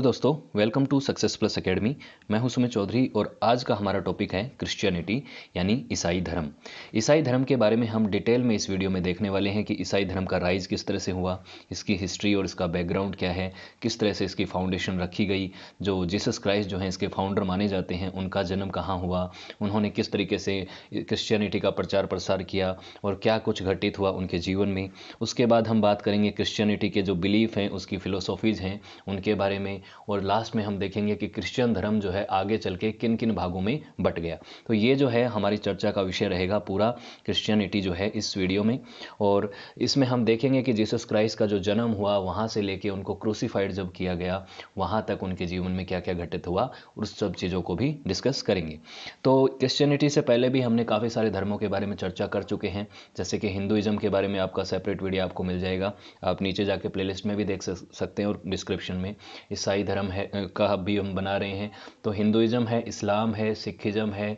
तो दोस्तों welcome to success plus academy मैं हूं सुमित चौधरी और आज का हमारा टॉपिक है क्रिश्चियनिटी यानी ईसाई धर्म ईसाई धर्म के बारे में हम डिटेल में इस वीडियो में देखने वाले हैं कि ईसाई धर्म का राइज किस तरह से हुआ इसकी हिस्ट्री और इसका बैकग्राउंड क्या है किस तरह से इसकी फाउंडेशन रखी गई जो जीसस क्राइस्ट जो हैं इसके फाउंडर माने जाते हैं उनका जन्म कहाँ हुआ उन्होंने किस तरीके से क्रिश्चियनिटी का प्रचार प्रसार किया और क्या कुछ घटित हुआ उनके जीवन में उसके बाद हम बात करेंगे क्रिश्चियनिटी के जो बिलीफ हैं उसकी फ़िलोसॉफीज़ हैं उनके बारे में और लास्ट में हम देखेंगे कि क्रिश्चियन धर्म जो है आगे चल के किन किन भागों में बट गया तो ये जो है हमारी चर्चा का विषय रहेगा पूरा क्रिश्चियनिटी जो है इस वीडियो में और इसमें हम देखेंगे कि जीसस क्राइस्ट का जो जन्म हुआ वहाँ से लेके उनको क्रूसीफाइड जब किया गया वहाँ तक उनके जीवन में क्या क्या घटित हुआ उस सब चीज़ों को भी डिस्कस करेंगे तो क्रिश्चियनिटी से पहले भी हमने काफ़ी सारे धर्मों के बारे में चर्चा कर चुके हैं जैसे कि हिंदुज़म के बारे में आपका सेपरेट वीडियो आपको मिल जाएगा आप नीचे जाके प्लेलिस्ट में भी देख सकते हैं और डिस्क्रिप्शन में ईसाई ईसाई धर्म है का भी हम बना रहे हैं तो हिंदुज़म है इस्लाम है सिखिज़म है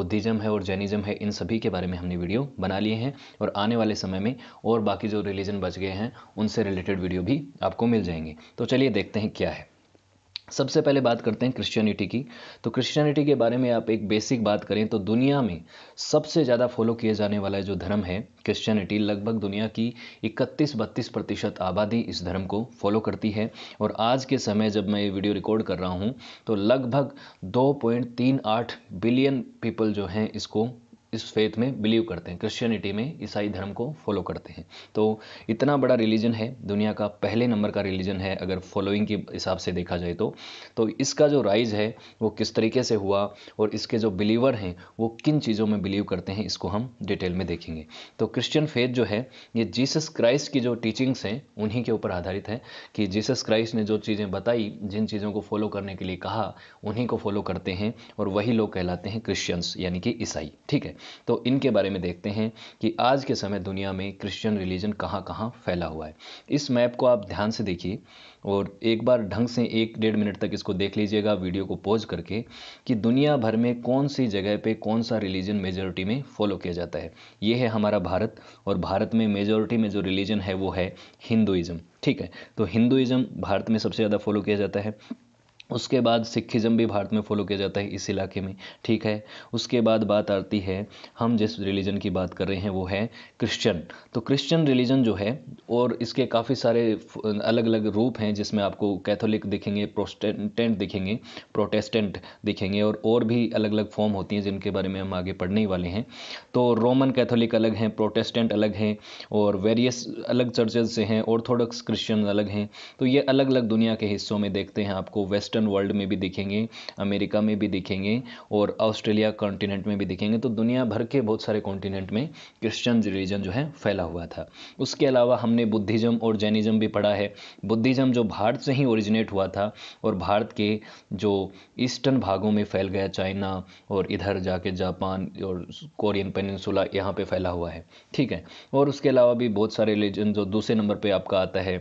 बुद्धिज़म है और जैनिज़म है इन सभी के बारे में हमने वीडियो बना लिए हैं और आने वाले समय में और बाकी जो रिलीजन बच गए हैं उनसे रिलेटेड वीडियो भी आपको मिल जाएंगे तो चलिए देखते हैं क्या है सबसे पहले बात करते हैं क्रिश्चियनिटी की तो क्रिश्चियनिटी के बारे में आप एक बेसिक बात करें तो दुनिया में सबसे ज़्यादा फॉलो किए जाने वाला जो धर्म है क्रिश्चियनिटी लगभग दुनिया की 31 बत्तीस प्रतिशत आबादी इस धर्म को फॉलो करती है और आज के समय जब मैं ये वीडियो रिकॉर्ड कर रहा हूँ तो लगभग 2.38 बिलियन पीपल जो हैं इसको इस फेथ में बिलीव करते हैं क्रिश्चियनिटी में ईसाई धर्म को फॉलो करते हैं तो इतना बड़ा रिलीजन है दुनिया का पहले नंबर का रिलीजन है अगर फॉलोइंग के हिसाब से देखा जाए तो तो इसका जो राइज है वो किस तरीके से हुआ और इसके जो बिलीवर हैं वो किन चीज़ों में बिलीव करते हैं इसको हम डिटेल में देखेंगे तो क्रिश्चियन फेथ जो है ये जीसस क्राइस्ट की जो टीचिंग्स हैं उन्हीं के ऊपर आधारित है कि जीसस क्राइस्ट ने जो चीज़ें बताई जिन चीज़ों को फॉलो करने के लिए कहा उन्हीं को फॉलो करते हैं और वही लोग कहलाते हैं क्रिश्चियंस यानी कि ईसाई ठीक है तो इनके बारे में देखते हैं कि आज के समय दुनिया में क्रिश्चियन रिलीजन कहाँ कहाँ फैला हुआ है इस मैप को आप ध्यान से देखिए और एक बार ढंग से एक डेढ़ मिनट तक इसको देख लीजिएगा वीडियो को पॉज करके कि दुनिया भर में कौन सी जगह पे कौन सा रिलीजन मेजोरिटी में फॉलो किया जाता है ये है हमारा भारत और भारत में मेजोरिटी में जो रिलीजन है वो है हिंदुइज़्म ठीक है तो हिंदुइज्म भारत में सबसे ज़्यादा फॉलो किया जाता है उसके बाद सिखिज़म भी भारत में फॉलो किया जाता है इस इलाके में ठीक है उसके बाद बात आती है हम जिस रिलीजन की बात कर रहे हैं वो है क्रिश्चियन तो क्रिश्चियन रिलीजन जो है और इसके काफ़ी सारे अलग अलग रूप हैं जिसमें आपको कैथोलिक दिखेंगे प्रोस्टेंटेंट दिखेंगे प्रोटेस्टेंट दिखेंगे और और भी अलग अलग फॉर्म होती हैं जिनके बारे में हम आगे पढ़ने ही वाले हैं तो रोमन कैथोलिक अलग हैं प्रोटेस्टेंट अलग हैं और वेरियस अलग चर्चेज से हैं ऑर्थोडॉक्स क्रिश्चियन अलग हैं तो ये अलग अलग दुनिया के हिस्सों में देखते हैं आपको वेस्टर्न वेस्टर्न वर्ल्ड में भी दिखेंगे अमेरिका में भी दिखेंगे और ऑस्ट्रेलिया कॉन्टिनेंट में भी दिखेंगे तो दुनिया भर के बहुत सारे कॉन्टिनेंट में क्रिश्चन रिलीजन जो है फैला हुआ था उसके अलावा हमने बुद्धिज़्म और जैनिज़्म भी पढ़ा है बुद्धिज़्म जो भारत से ही ओरिजिनेट हुआ था और भारत के जो ईस्टर्न भागों में फैल गया चाइना और इधर जाके जापान और कोरियन पेनसुला यहाँ पर फैला हुआ है ठीक है और उसके अलावा भी बहुत सारे रिलीजन जो दूसरे नंबर पर आपका आता है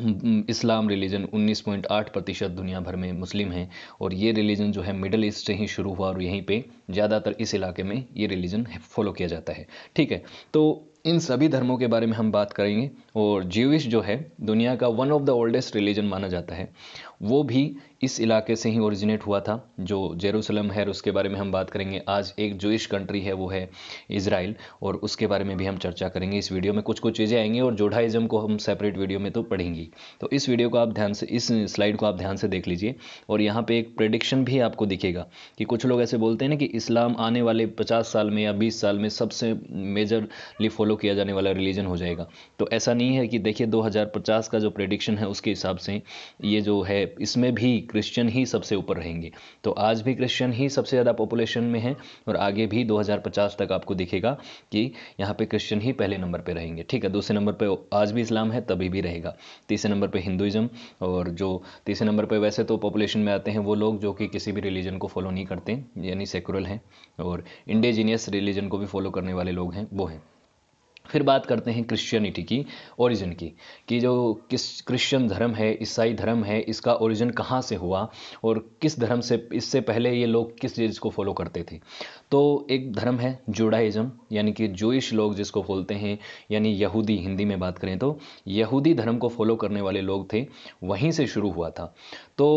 इस्लाम रिलीजन 19.8 प्रतिशत दुनिया भर में मुस्लिम हैं और ये रिलीजन जो है मिडल ईस्ट से ही शुरू हुआ और यहीं पे ज़्यादातर इस इलाके में ये रिलीजन फॉलो किया जाता है ठीक है तो इन सभी धर्मों के बारे में हम बात करेंगे और जीविश जो है दुनिया का one of the oldest religion माना जाता है वो भी इस इलाके से ही ओरिजिनेट हुआ था जो जेरूसलम है उसके बारे में हम बात करेंगे आज एक जोइश कंट्री है वो है इसराइल और उसके बारे में भी हम चर्चा करेंगे इस वीडियो में कुछ कुछ चीज़ें आएंगी और जोडाइज़म को हम सेपरेट वीडियो में तो पढ़ेंगी तो इस वीडियो को आप ध्यान से इस स्लाइड को आप ध्यान से देख लीजिए और यहाँ पर एक प्रडिक्शन भी आपको दिखेगा कि कुछ लोग ऐसे बोलते हैं ना कि इस्लाम आने वाले पचास साल में या बीस साल में सबसे मेजरली फॉलो किया जाने वाला रिलीजन हो जाएगा तो ऐसा नहीं है कि देखिए दो का जो प्रडिक्शन है उसके हिसाब से ये जो है इसमें भी क्रिश्चियन ही सबसे ऊपर रहेंगे तो आज भी क्रिश्चियन ही सबसे ज़्यादा पॉपुलेशन में है और आगे भी 2050 तक आपको दिखेगा कि यहाँ पे क्रिश्चियन ही पहले नंबर पे रहेंगे ठीक है दूसरे नंबर पे आज भी इस्लाम है तभी भी रहेगा तीसरे नंबर पे हिंदुज़म और जो तीसरे नंबर पे वैसे तो पॉपुलेशन में आते हैं वो लोग जो कि किसी भी रिलीजन को फॉलो नहीं करते यानी सेकुलर हैं और इंडिजीनियस रिलीजन को भी फॉलो करने वाले लोग हैं वो हैं फिर बात करते हैं क्रिश्चियनिटी की ओरिजिन की कि जो किस क्रिश्चियन धर्म है ईसाई धर्म है इसका ओरिजिन कहाँ से हुआ और किस धर्म से इससे पहले ये लोग किस चीज़ को फॉलो करते थे तो एक धर्म है जुडाइज़म यानी कि जोइश लोग जिसको बोलते हैं यानी यहूदी हिंदी में बात करें तो यहूदी धर्म को फॉलो करने वाले लोग थे वहीं से शुरू हुआ था तो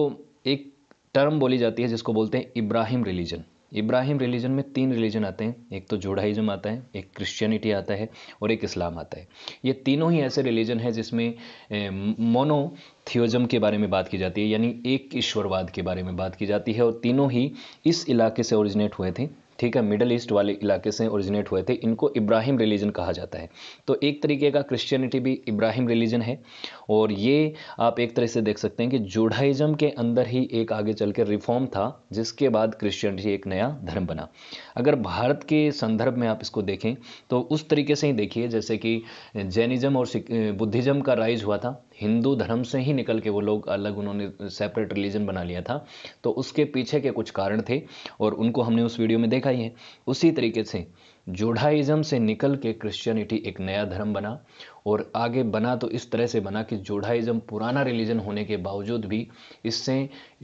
एक टर्म बोली जाती है जिसको बोलते हैं इब्राहिम रिलीजन इब्राहिम रिलीजन में तीन रिलीजन आते हैं एक तो जोडाइज़म आता है एक क्रिश्चियनिटी आता है और एक इस्लाम आता है ये तीनों ही ऐसे रिलीजन है जिसमें मोनो थियोजम के बारे में बात की जाती है यानी एक ईश्वरवाद के बारे में बात की जाती है और तीनों ही इस इलाके से ओरिजिनेट हुए थे ठीक है मिडल ईस्ट वाले इलाके से ओरिजिनेट हुए थे इनको इब्राहिम रिलीजन कहा जाता है तो एक तरीके का क्रिश्चियनिटी भी इब्राहिम रिलीजन है और ये आप एक तरह से देख सकते हैं कि जोडाइज़म के अंदर ही एक आगे चल के रिफॉर्म था जिसके बाद क्रिश्चियनिटी एक नया धर्म बना अगर भारत के संदर्भ में आप इसको देखें तो उस तरीके से ही देखिए जैसे कि जैनिज्म और बुद्धिज़्म का राइज हुआ था हिंदू धर्म से ही निकल के वो लोग अलग उन्होंने सेपरेट रिलीजन बना लिया था तो उसके पीछे के कुछ कारण थे और उनको हमने उस वीडियो में देखा ही है उसी तरीके से जोढ़ाइज़म से निकल के क्रिश्चियनिटी एक नया धर्म बना और आगे बना तो इस तरह से बना कि जोढ़ाइज़म पुराना रिलीजन होने के बावजूद भी इससे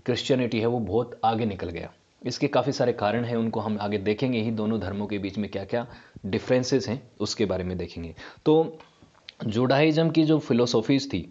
क्रिश्चियनिटी है वो बहुत आगे निकल गया इसके काफ़ी सारे कारण हैं उनको हम आगे देखेंगे ही दोनों धर्मों के बीच में क्या क्या डिफरेंसेस हैं उसके बारे में देखेंगे तो जुडाइज़म की जो फिलोसोफ़ीज़ थी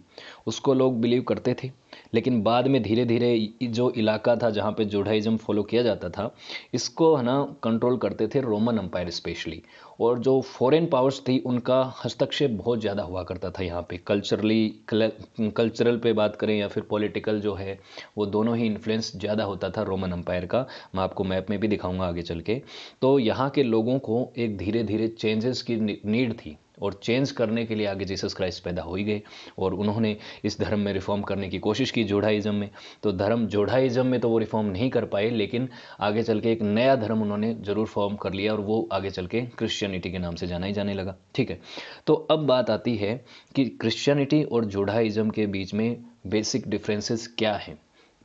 उसको लोग बिलीव करते थे लेकिन बाद में धीरे धीरे जो इलाका था जहाँ पे जुडाइज़म फॉलो किया जाता था इसको है ना कंट्रोल करते थे रोमन अम्पायर स्पेशली और जो फॉरेन पावर्स थी उनका हस्तक्षेप बहुत ज़्यादा हुआ करता था यहाँ पे कल्चरली कल्चरल पे बात करें या फिर पॉलिटिकल जो है वो दोनों ही इन्फ्लुएंस ज़्यादा होता था रोमन अम्पायर का मैं आपको मैप में भी दिखाऊँगा आगे चल के तो यहाँ के लोगों को एक धीरे धीरे चेंजेस की नीड थी और चेंज करने के लिए आगे जीसस क्राइस्ट पैदा हो ही गए और उन्होंने इस धर्म में रिफॉर्म करने की कोशिश की जोड़ाइज़म में तो धर्म जोड़ाइज़म में तो वो रिफॉर्म नहीं कर पाए लेकिन आगे चल के एक नया धर्म उन्होंने ज़रूर फॉर्म कर लिया और वो आगे चल के क्रिश्चियनिटी के नाम से जाना ही जाने लगा ठीक है तो अब बात आती है कि क्रिश्चियनिटी और जोड़ाइज़म के बीच में बेसिक डिफरेंसेस क्या हैं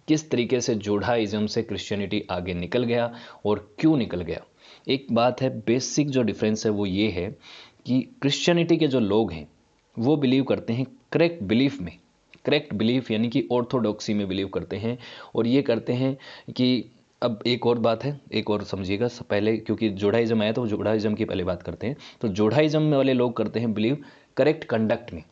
किस तरीके से जोड़ाइज़म से क्रिश्चियनिटी आगे निकल गया और क्यों निकल गया एक बात है बेसिक जो डिफरेंस है वो ये है कि क्रिश्चियनिटी के जो लोग हैं वो बिलीव करते हैं करेक्ट बिलीफ में करेक्ट बिलीफ यानी कि ऑर्थोडॉक्सी में बिलीव करते हैं और ये करते हैं कि अब एक और बात है एक और समझिएगा पहले क्योंकि जोड़ाइज़म आया तो जोड़ाइज़म की पहले बात करते हैं तो जोड़ाइज़म वाले लोग करते हैं बिलीव करेक्ट कंडक्ट में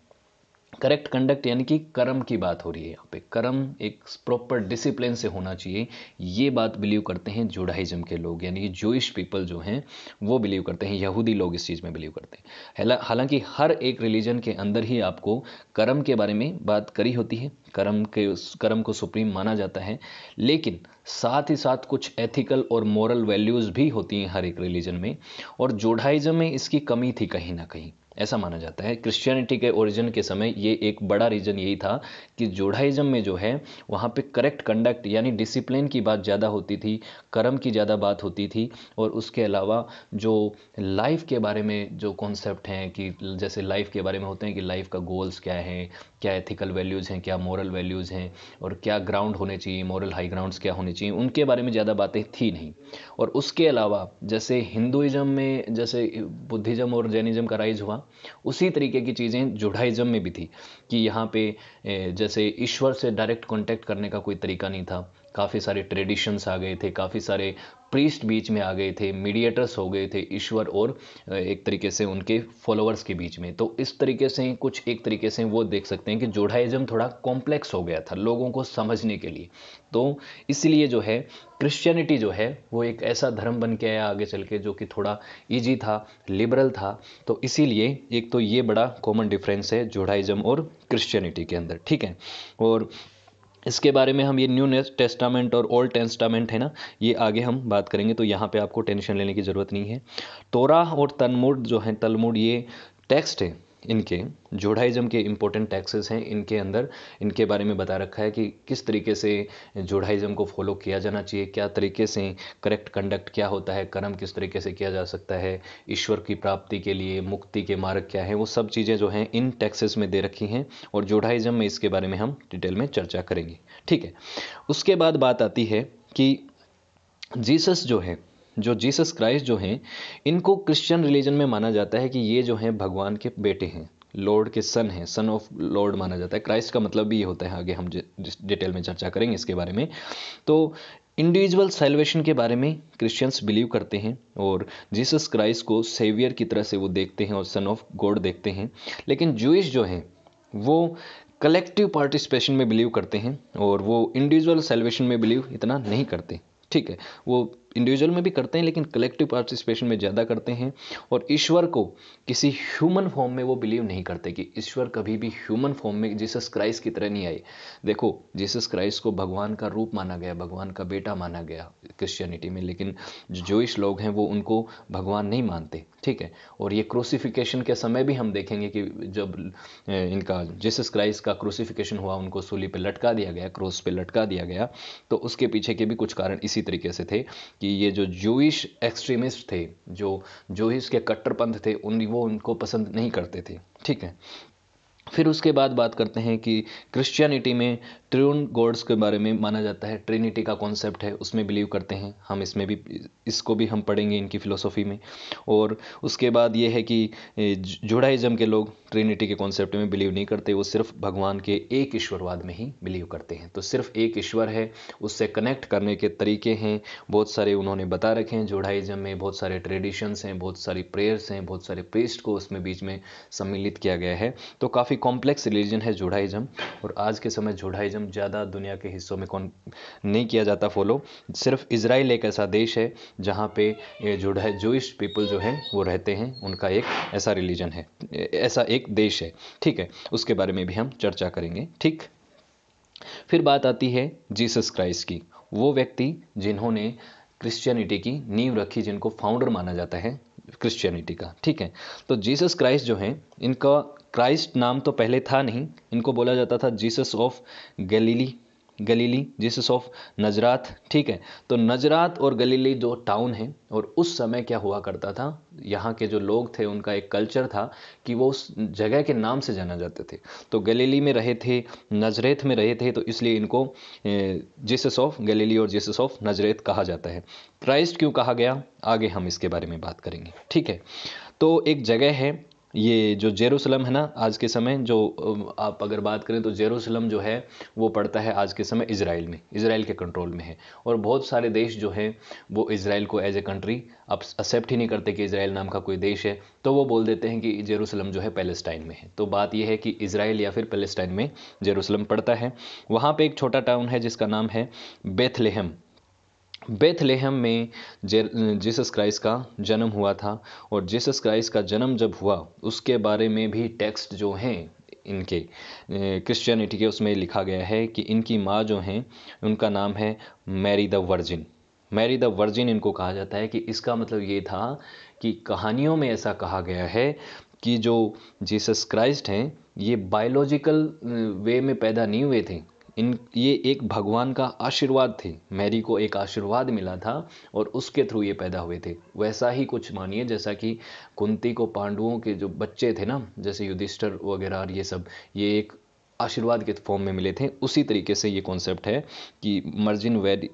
करेक्ट कंडक्ट यानी कि कर्म की बात हो रही है यहाँ पे कर्म एक प्रॉपर डिसिप्लिन से होना चाहिए ये बात बिलीव करते हैं जुडाइज़म के लोग यानी कि जोइश पीपल जो हैं वो बिलीव करते हैं यहूदी लोग इस चीज़ में बिलीव करते हैं हालांकि हर एक रिलीजन के अंदर ही आपको कर्म के बारे में बात करी होती है कर्म के कर्म को सुप्रीम माना जाता है लेकिन साथ ही साथ कुछ एथिकल और मॉरल वैल्यूज़ भी होती हैं हर एक रिलीजन में और जोडाइज़म में इसकी कमी थी कहीं ना कहीं ऐसा माना जाता है क्रिश्चियनिटी के ओरिजिन के समय ये एक बड़ा रीज़न यही था कि जोड़ाइज़म में जो है वहाँ पे करेक्ट कंडक्ट यानी डिसिप्लिन की बात ज़्यादा होती थी कर्म की ज़्यादा बात होती थी और उसके अलावा जो लाइफ के बारे में जो कॉन्सेप्ट हैं कि जैसे लाइफ के बारे में होते हैं कि लाइफ का गोल्स क्या है क्या एथिकल वैल्यूज़ हैं क्या मॉरल वैल्यूज़ हैं और क्या ग्राउंड होने चाहिए मॉरल हाई ग्राउंड्स क्या होने चाहिए उनके बारे में ज़्यादा बातें थी नहीं और उसके अलावा जैसे हिंदुज़म में जैसे बुद्धिज़्म और जैनिज़्म का राइज हुआ उसी तरीके की चीज़ें जुडाइज़म में भी थी कि यहाँ पे जैसे ईश्वर से डायरेक्ट कॉन्टैक्ट करने का कोई तरीका नहीं था काफ़ी सारे ट्रेडिशंस आ गए थे काफ़ी सारे प्रीस्ट बीच में आ गए थे मीडिएटर्स हो गए थे ईश्वर और एक तरीके से उनके फॉलोअर्स के बीच में तो इस तरीके से ही कुछ एक तरीके से वो देख सकते हैं कि जोड़ाइजम थोड़ा कॉम्प्लेक्स हो गया था लोगों को समझने के लिए तो इसलिए जो है क्रिश्चियनिटी जो है वो एक ऐसा धर्म बन के आया आगे चल के जो कि थोड़ा ईजी था लिबरल था तो इसीलिए एक तो ये बड़ा कॉमन डिफरेंस है जोड़ाइजम और क्रिश्चियनिटी के अंदर ठीक है और इसके बारे में हम ये न्यू टेस्टामेंट और ओल्ड टेस्टामेंट है ना ये आगे हम बात करेंगे तो यहाँ पे आपको टेंशन लेने की ज़रूरत नहीं है तोरा और तनमुड जो है तलमुड ये टेक्स्ट है इनके जोड़ाइज़म के इम्पोर्टेंट टैक्सेस हैं इनके अंदर इनके बारे में बता रखा है कि किस तरीके से जोड़ाइज़म को फॉलो किया जाना चाहिए क्या तरीके से करेक्ट कंडक्ट क्या होता है कर्म किस तरीके से किया जा सकता है ईश्वर की प्राप्ति के लिए मुक्ति के मार्ग क्या है वो सब चीज़ें जो हैं इन टैक्सेस में दे रखी हैं और जोड़ाइज़म में इसके बारे में हम डिटेल में चर्चा करेंगे ठीक है उसके बाद बात आती है कि जीसस जो है जो जीसस क्राइस्ट जो हैं इनको क्रिश्चियन रिलीजन में माना जाता है कि ये जो हैं भगवान के बेटे हैं लॉर्ड के सन हैं सन ऑफ लॉर्ड माना जाता है क्राइस्ट का मतलब भी ये होता है आगे हम डिटेल में चर्चा करेंगे इसके बारे में तो इंडिविजुअल सेलवेशन के बारे में क्रिश्चियंस बिलीव करते हैं और जीसस क्राइस्ट को सेवियर की तरह से वो देखते हैं और सन ऑफ गॉड देखते हैं लेकिन जूश जो हैं वो कलेक्टिव पार्टिसिपेशन में बिलीव करते हैं और वो इंडिविजुअल सेलवेशन में बिलीव इतना नहीं करते ठीक है वो इंडिविजुअल में भी करते हैं लेकिन कलेक्टिव पार्टिसिपेशन में ज़्यादा करते हैं और ईश्वर को किसी ह्यूमन फॉर्म में वो बिलीव नहीं करते कि ईश्वर कभी भी ह्यूमन फॉर्म में जीसस क्राइस्ट की तरह नहीं आए देखो जीसस क्राइस्ट को भगवान का रूप माना गया भगवान का बेटा माना गया क्रिश्चियनिटी में लेकिन इस लोग हैं वो उनको भगवान नहीं मानते ठीक है और ये क्रूसीफिकेशन के समय भी हम देखेंगे कि जब इनका जीसस क्राइस्ट का क्रूसीफिकेशन हुआ उनको सूली पर लटका दिया गया क्रोस पर लटका दिया गया तो उसके पीछे के भी कुछ कारण इसी तरीके से थे कि ये जो जूश एक्सट्रीमिस्ट थे जो जूइश के कट्टरपंथ थे उन वो उनको पसंद नहीं करते थे ठीक है फिर उसके बाद बात करते हैं कि क्रिश्चियनिटी में ट्रून गॉड्स के बारे में माना जाता है ट्रिनिटी का कॉन्सेप्ट है उसमें बिलीव करते हैं हम इसमें भी इसको भी हम पढ़ेंगे इनकी फ़िलोसॉफ़ी में और उसके बाद ये है कि जुडाइज़म के लोग ट्रिनिटी के कॉन्सेप्ट में बिलीव नहीं करते वो सिर्फ भगवान के एक ईश्वरवाद में ही बिलीव करते हैं तो सिर्फ एक ईश्वर है उससे कनेक्ट करने के तरीके हैं बहुत सारे उन्होंने बता रखे हैं जोड़ाइजम में बहुत सारे ट्रेडिशंस हैं बहुत सारी प्रेयर्स हैं बहुत सारे प्रेस्ट को उसमें बीच में सम्मिलित किया गया है तो काफ़ी कॉम्प्लेक्स रिलीजन है जोड़ाइजम और आज के समय जोड़ाइजम ज़्यादा दुनिया के हिस्सों में कौन नहीं किया जाता फॉलो सिर्फ इसराइल एक ऐसा देश है जहाँ पे जोड़ा जोइ पीपल जो है वो रहते हैं उनका एक ऐसा रिलीजन है ऐसा एक एक देश है ठीक है उसके बारे में भी हम चर्चा करेंगे ठीक फिर बात आती है जीसस क्राइस्ट की वो व्यक्ति जिन्होंने क्रिश्चियनिटी की नींव रखी जिनको फाउंडर माना जाता है क्रिश्चियनिटी का ठीक है तो जीसस क्राइस्ट जो है इनका क्राइस्ट नाम तो पहले था नहीं इनको बोला जाता था Jesus of Galilee Galilee Jesus of Nazareth ठीक है तो नजरात और गलीली जो टाउन है और उस समय क्या हुआ करता था यहाँ के जो लोग थे उनका एक कल्चर था कि वो उस जगह के नाम से जाना जाते थे तो गलीली में रहे थे नजरेत में रहे थे तो इसलिए इनको जीसस ऑफ गलीली और जीसस ऑफ नजरेत कहा जाता है क्राइस्ट क्यों कहा गया आगे हम इसके बारे में बात करेंगे ठीक है तो एक जगह है ये जो जेरूसलम है ना आज के समय जो आप अगर बात करें तो जेरूसलम जो है वो पड़ता है आज के समय इसराइल में इसराइल के कंट्रोल में है और बहुत सारे देश जो हैं वो इसराइल को एज ए कंट्री अब एक्सेप्ट ही नहीं करते कि इसराइल नाम का कोई देश है तो वो बोल देते हैं कि जेरूसलम जो है पैलेस्टाइन में है तो बात यह है कि इसराइल या फिर पैलेस्टाइन में जेरूसलम पड़ता है वहाँ पर एक छोटा टाउन है जिसका नाम है बेथलेहम बेथलेहम में जीसस क्राइस्ट का जन्म हुआ था और जीसस क्राइस्ट का जन्म जब हुआ उसके बारे में भी टेक्स्ट जो हैं इनके क्रिश्चियनिटी के उसमें लिखा गया है कि इनकी माँ जो हैं उनका नाम है Mary the virgin Mary the virgin इनको कहा जाता है कि इसका मतलब ये था कि कहानियों में ऐसा कहा गया है कि जो जीसस क्राइस्ट हैं ये बायोलॉजिकल वे में पैदा नहीं हुए थे इन ये एक भगवान का आशीर्वाद थे मैरी को एक आशीर्वाद मिला था और उसके थ्रू ये पैदा हुए थे वैसा ही कुछ मानिए जैसा कि कुंती को पांडवों के जो बच्चे थे ना जैसे युधिष्ठर वगैरह और ये सब ये एक आशीर्वाद के फॉर्म में मिले थे उसी तरीके से ये कॉन्सेप्ट है कि मर्जिन वेरी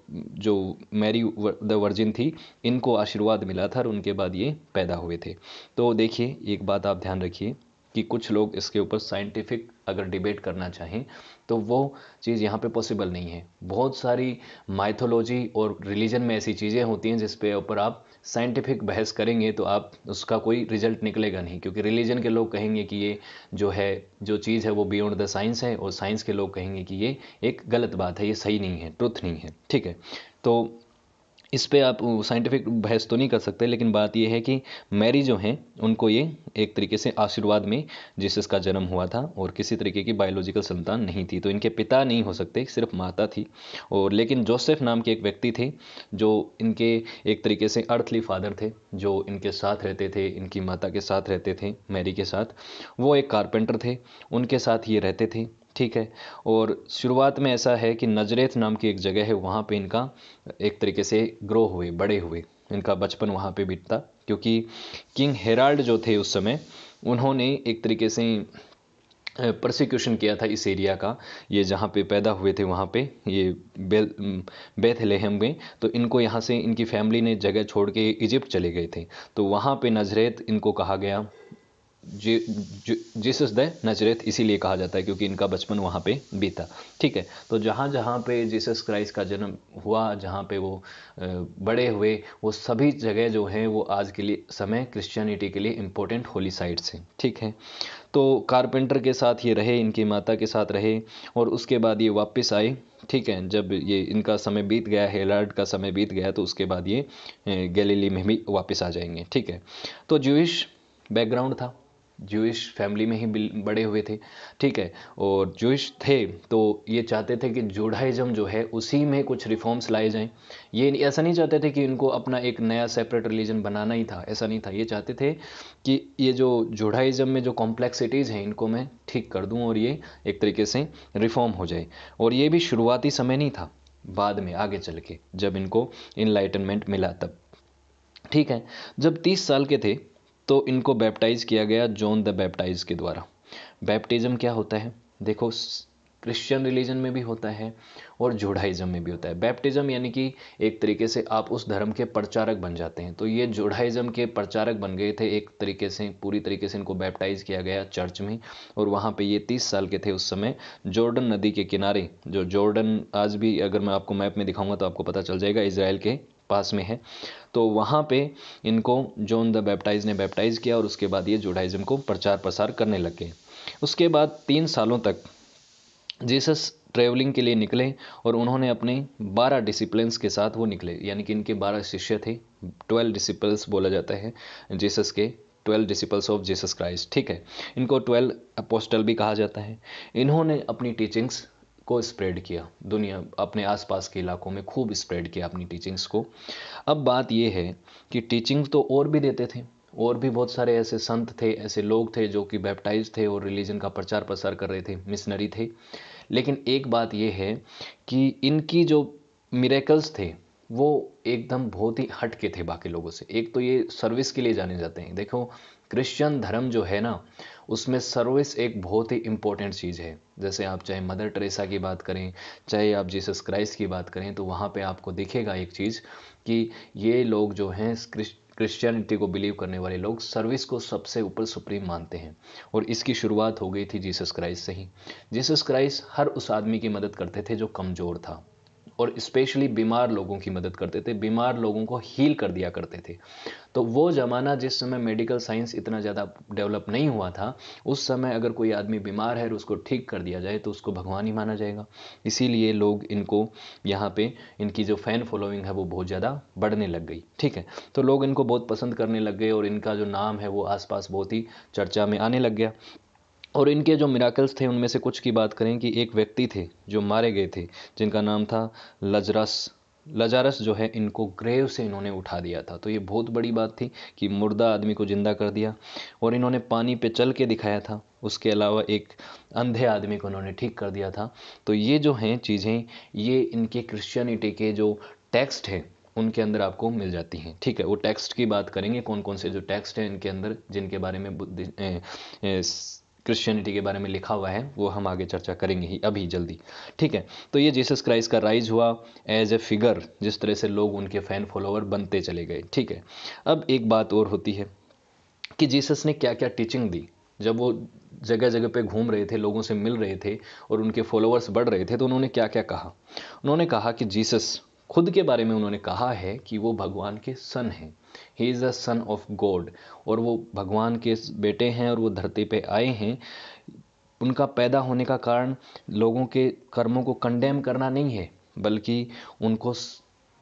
जो मैरी द वर्जिन थी इनको आशीर्वाद मिला था और उनके बाद ये पैदा हुए थे तो देखिए एक बात आप ध्यान रखिए कि कुछ लोग इसके ऊपर साइंटिफिक अगर डिबेट करना चाहें तो वो चीज़ यहाँ पे पॉसिबल नहीं है बहुत सारी माइथोलॉजी और रिलीजन में ऐसी चीज़ें होती हैं जिसपे ऊपर आप साइंटिफिक बहस करेंगे तो आप उसका कोई रिजल्ट निकलेगा नहीं क्योंकि रिलीजन के लोग कहेंगे कि ये जो है जो चीज़ है वो बियॉन्ड द साइंस है और साइंस के लोग कहेंगे कि ये एक गलत बात है ये सही नहीं है ट्रुथ नहीं है ठीक है तो इस पर आप साइंटिफिक बहस तो नहीं कर सकते लेकिन बात यह है कि मैरी जो हैं उनको ये एक तरीके से आशीर्वाद में जीसस का जन्म हुआ था और किसी तरीके की बायोलॉजिकल संतान नहीं थी तो इनके पिता नहीं हो सकते सिर्फ माता थी और लेकिन जोसेफ नाम के एक व्यक्ति थे जो इनके एक तरीके से अर्थली फादर थे जो इनके साथ रहते थे इनकी माता के साथ रहते थे मैरी के साथ वो एक कारपेंटर थे उनके साथ ये रहते थे ठीक है और शुरुआत में ऐसा है कि नजरेत नाम की एक जगह है वहाँ पे इनका एक तरीके से ग्रो हुए बड़े हुए इनका बचपन वहाँ पे बीतता क्योंकि किंग हेराल्ड जो थे उस समय उन्होंने एक तरीके से प्रोसिक्यूशन किया था इस एरिया का ये जहाँ पे पैदा हुए थे वहाँ पे ये बेल बेथलेहम में तो इनको यहाँ से इनकी फैमिली ने जगह छोड़ के इजिप्ट चले गए थे तो वहाँ पे नजरेत इनको कहा गया जीसस द नजरेत इसीलिए कहा जाता है क्योंकि इनका बचपन वहाँ पे बीता ठीक है तो जहाँ जहाँ पे जीसस क्राइस्ट का जन्म हुआ जहाँ पे वो बड़े हुए वो सभी जगह जो हैं वो आज के लिए समय क्रिश्चियनिटी के लिए इम्पोर्टेंट होली साइट्स हैं ठीक है तो कारपेंटर के साथ ये रहे इनकी माता के साथ रहे और उसके बाद ये वापस आए ठीक है जब ये इनका समय बीत गया हेलार्ड का समय बीत गया तो उसके बाद ये गैलीली में भी वापस आ जाएंगे ठीक है तो ज्यूश बैकग्राउंड था जूश फैमिली में ही बड़े हुए थे ठीक है और जूश थे तो ये चाहते थे कि जोडाइज़म जो है उसी में कुछ रिफॉर्म्स लाए जाएं ये ऐसा नहीं चाहते थे कि इनको अपना एक नया सेपरेट रिलीजन बनाना ही था ऐसा नहीं था ये चाहते थे कि ये जो जोडाइज़म में जो कॉम्प्लेक्सिटीज़ हैं इनको मैं ठीक कर दूँ और ये एक तरीके से रिफॉर्म हो जाए और ये भी शुरुआती समय नहीं था बाद में आगे चल के जब इनको इनलाइटनमेंट मिला तब ठीक है जब तीस साल के थे तो इनको बैप्टाइज किया गया जॉन द बैप्टाइज के द्वारा बैप्टिज़म क्या होता है देखो क्रिश्चियन रिलीजन में भी होता है और जोड़ाइज़म में भी होता है बैप्टिज़म यानी कि एक तरीके से आप उस धर्म के प्रचारक बन जाते हैं तो ये जोड़ाइज़म के प्रचारक बन गए थे एक तरीके से पूरी तरीके से इनको बैप्टाइज़ किया गया चर्च में और वहाँ पे ये तीस साल के थे उस समय जॉर्डन नदी के किनारे जो जॉर्डन आज भी अगर मैं आपको मैप में दिखाऊँगा तो आपको पता चल जाएगा इसराइल के पास में है तो वहाँ पे इनको जॉन द बैप्टाइज ने बैप्टाइज किया और उसके बाद ये जुडाइज़म को प्रचार प्रसार करने लगे उसके बाद तीन सालों तक जीसस ट्रैवलिंग के लिए निकले और उन्होंने अपने बारह डिसिप्लिन के साथ वो निकले यानी कि इनके बारह शिष्य थे ट्वेल्व डिसिपल्स बोला जाता है जीसस के twelve disciples of Jesus Christ ठीक है इनको ट्वेल्व अपोस्टल भी कहा जाता है इन्होंने अपनी टीचिंग्स को स्प्रेड किया दुनिया अपने आसपास के इलाकों में खूब स्प्रेड किया अपनी टीचिंग्स को अब बात यह है कि टीचिंग तो और भी देते थे और भी बहुत सारे ऐसे संत थे ऐसे लोग थे जो कि बैप्टाइज थे और रिलीजन का प्रचार प्रसार कर रहे थे मिशनरी थे लेकिन एक बात यह है कि इनकी जो मिरेकल्स थे वो एकदम बहुत ही हट के थे बाकी लोगों से एक तो ये सर्विस के लिए जाने जाते हैं देखो क्रिश्चियन धर्म जो है ना उसमें सर्विस एक बहुत ही इम्पोर्टेंट चीज़ है जैसे आप चाहे मदर टेरेसा की बात करें चाहे आप जीसस क्राइस्ट की बात करें तो वहाँ पे आपको दिखेगा एक चीज़ कि ये लोग जो हैं क्रिश्चियनिटी को बिलीव करने वाले लोग सर्विस को सबसे ऊपर सुप्रीम मानते हैं और इसकी शुरुआत हो गई थी जीसस क्राइस्ट से ही जीसस क्राइस्ट हर उस आदमी की मदद करते थे जो कमज़ोर था और स्पेशली बीमार लोगों की मदद करते थे बीमार लोगों को हील कर दिया करते थे तो वो ज़माना जिस समय मेडिकल साइंस इतना ज़्यादा डेवलप नहीं हुआ था उस समय अगर कोई आदमी बीमार है और उसको ठीक कर दिया जाए तो उसको भगवान ही माना जाएगा इसीलिए लोग इनको यहाँ पे इनकी जो फ़ैन फॉलोइंग है वो बहुत ज़्यादा बढ़ने लग गई ठीक है तो लोग इनको बहुत पसंद करने लग गए और इनका जो नाम है वो आसपास बहुत ही चर्चा में आने लग गया और इनके जो मिराकल्स थे उनमें से कुछ की बात करें कि एक व्यक्ति थे जो मारे गए थे जिनका नाम था लजरस लजारस जो है इनको ग्रेव से इन्होंने उठा दिया था तो ये बहुत बड़ी बात थी कि मुर्दा आदमी को ज़िंदा कर दिया और इन्होंने पानी पे चल के दिखाया था उसके अलावा एक अंधे आदमी को इन्होंने ठीक कर दिया था तो ये जो हैं चीज़ें ये इनके क्रिश्चियनिटी के जो टेक्स्ट हैं उनके अंदर आपको मिल जाती हैं ठीक है वो टेक्स्ट की बात करेंगे कौन कौन से जो टेक्स्ट हैं इनके अंदर जिनके बारे में क्रिश्चियनिटी के बारे में लिखा हुआ है वो हम आगे चर्चा करेंगे ही अभी जल्दी ठीक है तो ये जीसस क्राइस्ट का राइज हुआ एज ए फिगर जिस तरह से लोग उनके फ़ैन फॉलोवर बनते चले गए ठीक है अब एक बात और होती है कि जीसस ने क्या क्या टीचिंग दी जब वो जगह जगह पे घूम रहे थे लोगों से मिल रहे थे और उनके फॉलोअर्स बढ़ रहे थे तो उन्होंने क्या क्या कहा उन्होंने कहा कि जीसस खुद के बारे में उन्होंने कहा है कि वो भगवान के सन हैं he is a son of God और वो भगवान के बेटे हैं और वो धरती पे आए हैं उनका पैदा होने का कारण लोगों के कर्मों को कंडेम करना नहीं है बल्कि उनको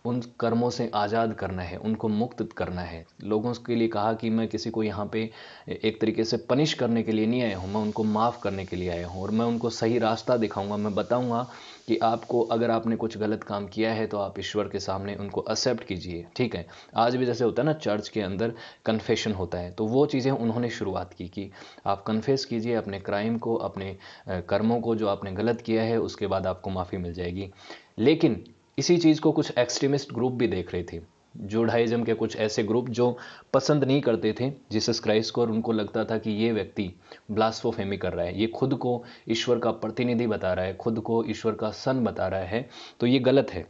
उन कर्मों से आज़ाद करना है उनको मुक्त करना है लोगों के लिए कहा कि मैं किसी को यहाँ पे एक तरीके से पनिश करने के लिए नहीं आया हूँ मैं उनको माफ़ करने के लिए आया हूँ और मैं उनको सही रास्ता दिखाऊंगा मैं बताऊंगा कि आपको अगर आपने कुछ गलत काम किया है तो आप ईश्वर के सामने उनको एक्सेप्ट कीजिए ठीक है आज भी जैसे होता है ना चर्च के अंदर कन्फेशन होता है तो वो चीज़ें उन्होंने शुरुआत की कि आप कन्फेस कीजिए अपने क्राइम को अपने कर्मों को जो आपने गलत किया है उसके बाद आपको माफ़ी मिल जाएगी लेकिन इसी चीज़ को कुछ एक्सट्रीमिस्ट ग्रुप भी देख रहे थे जोडाइज़म के कुछ ऐसे ग्रुप जो पसंद नहीं करते थे जीसस क्राइस्ट को और उनको लगता था कि ये व्यक्ति ब्लास्फोफेमी कर रहा है ये खुद को ईश्वर का प्रतिनिधि बता रहा है खुद को ईश्वर का सन बता रहा है तो ये गलत है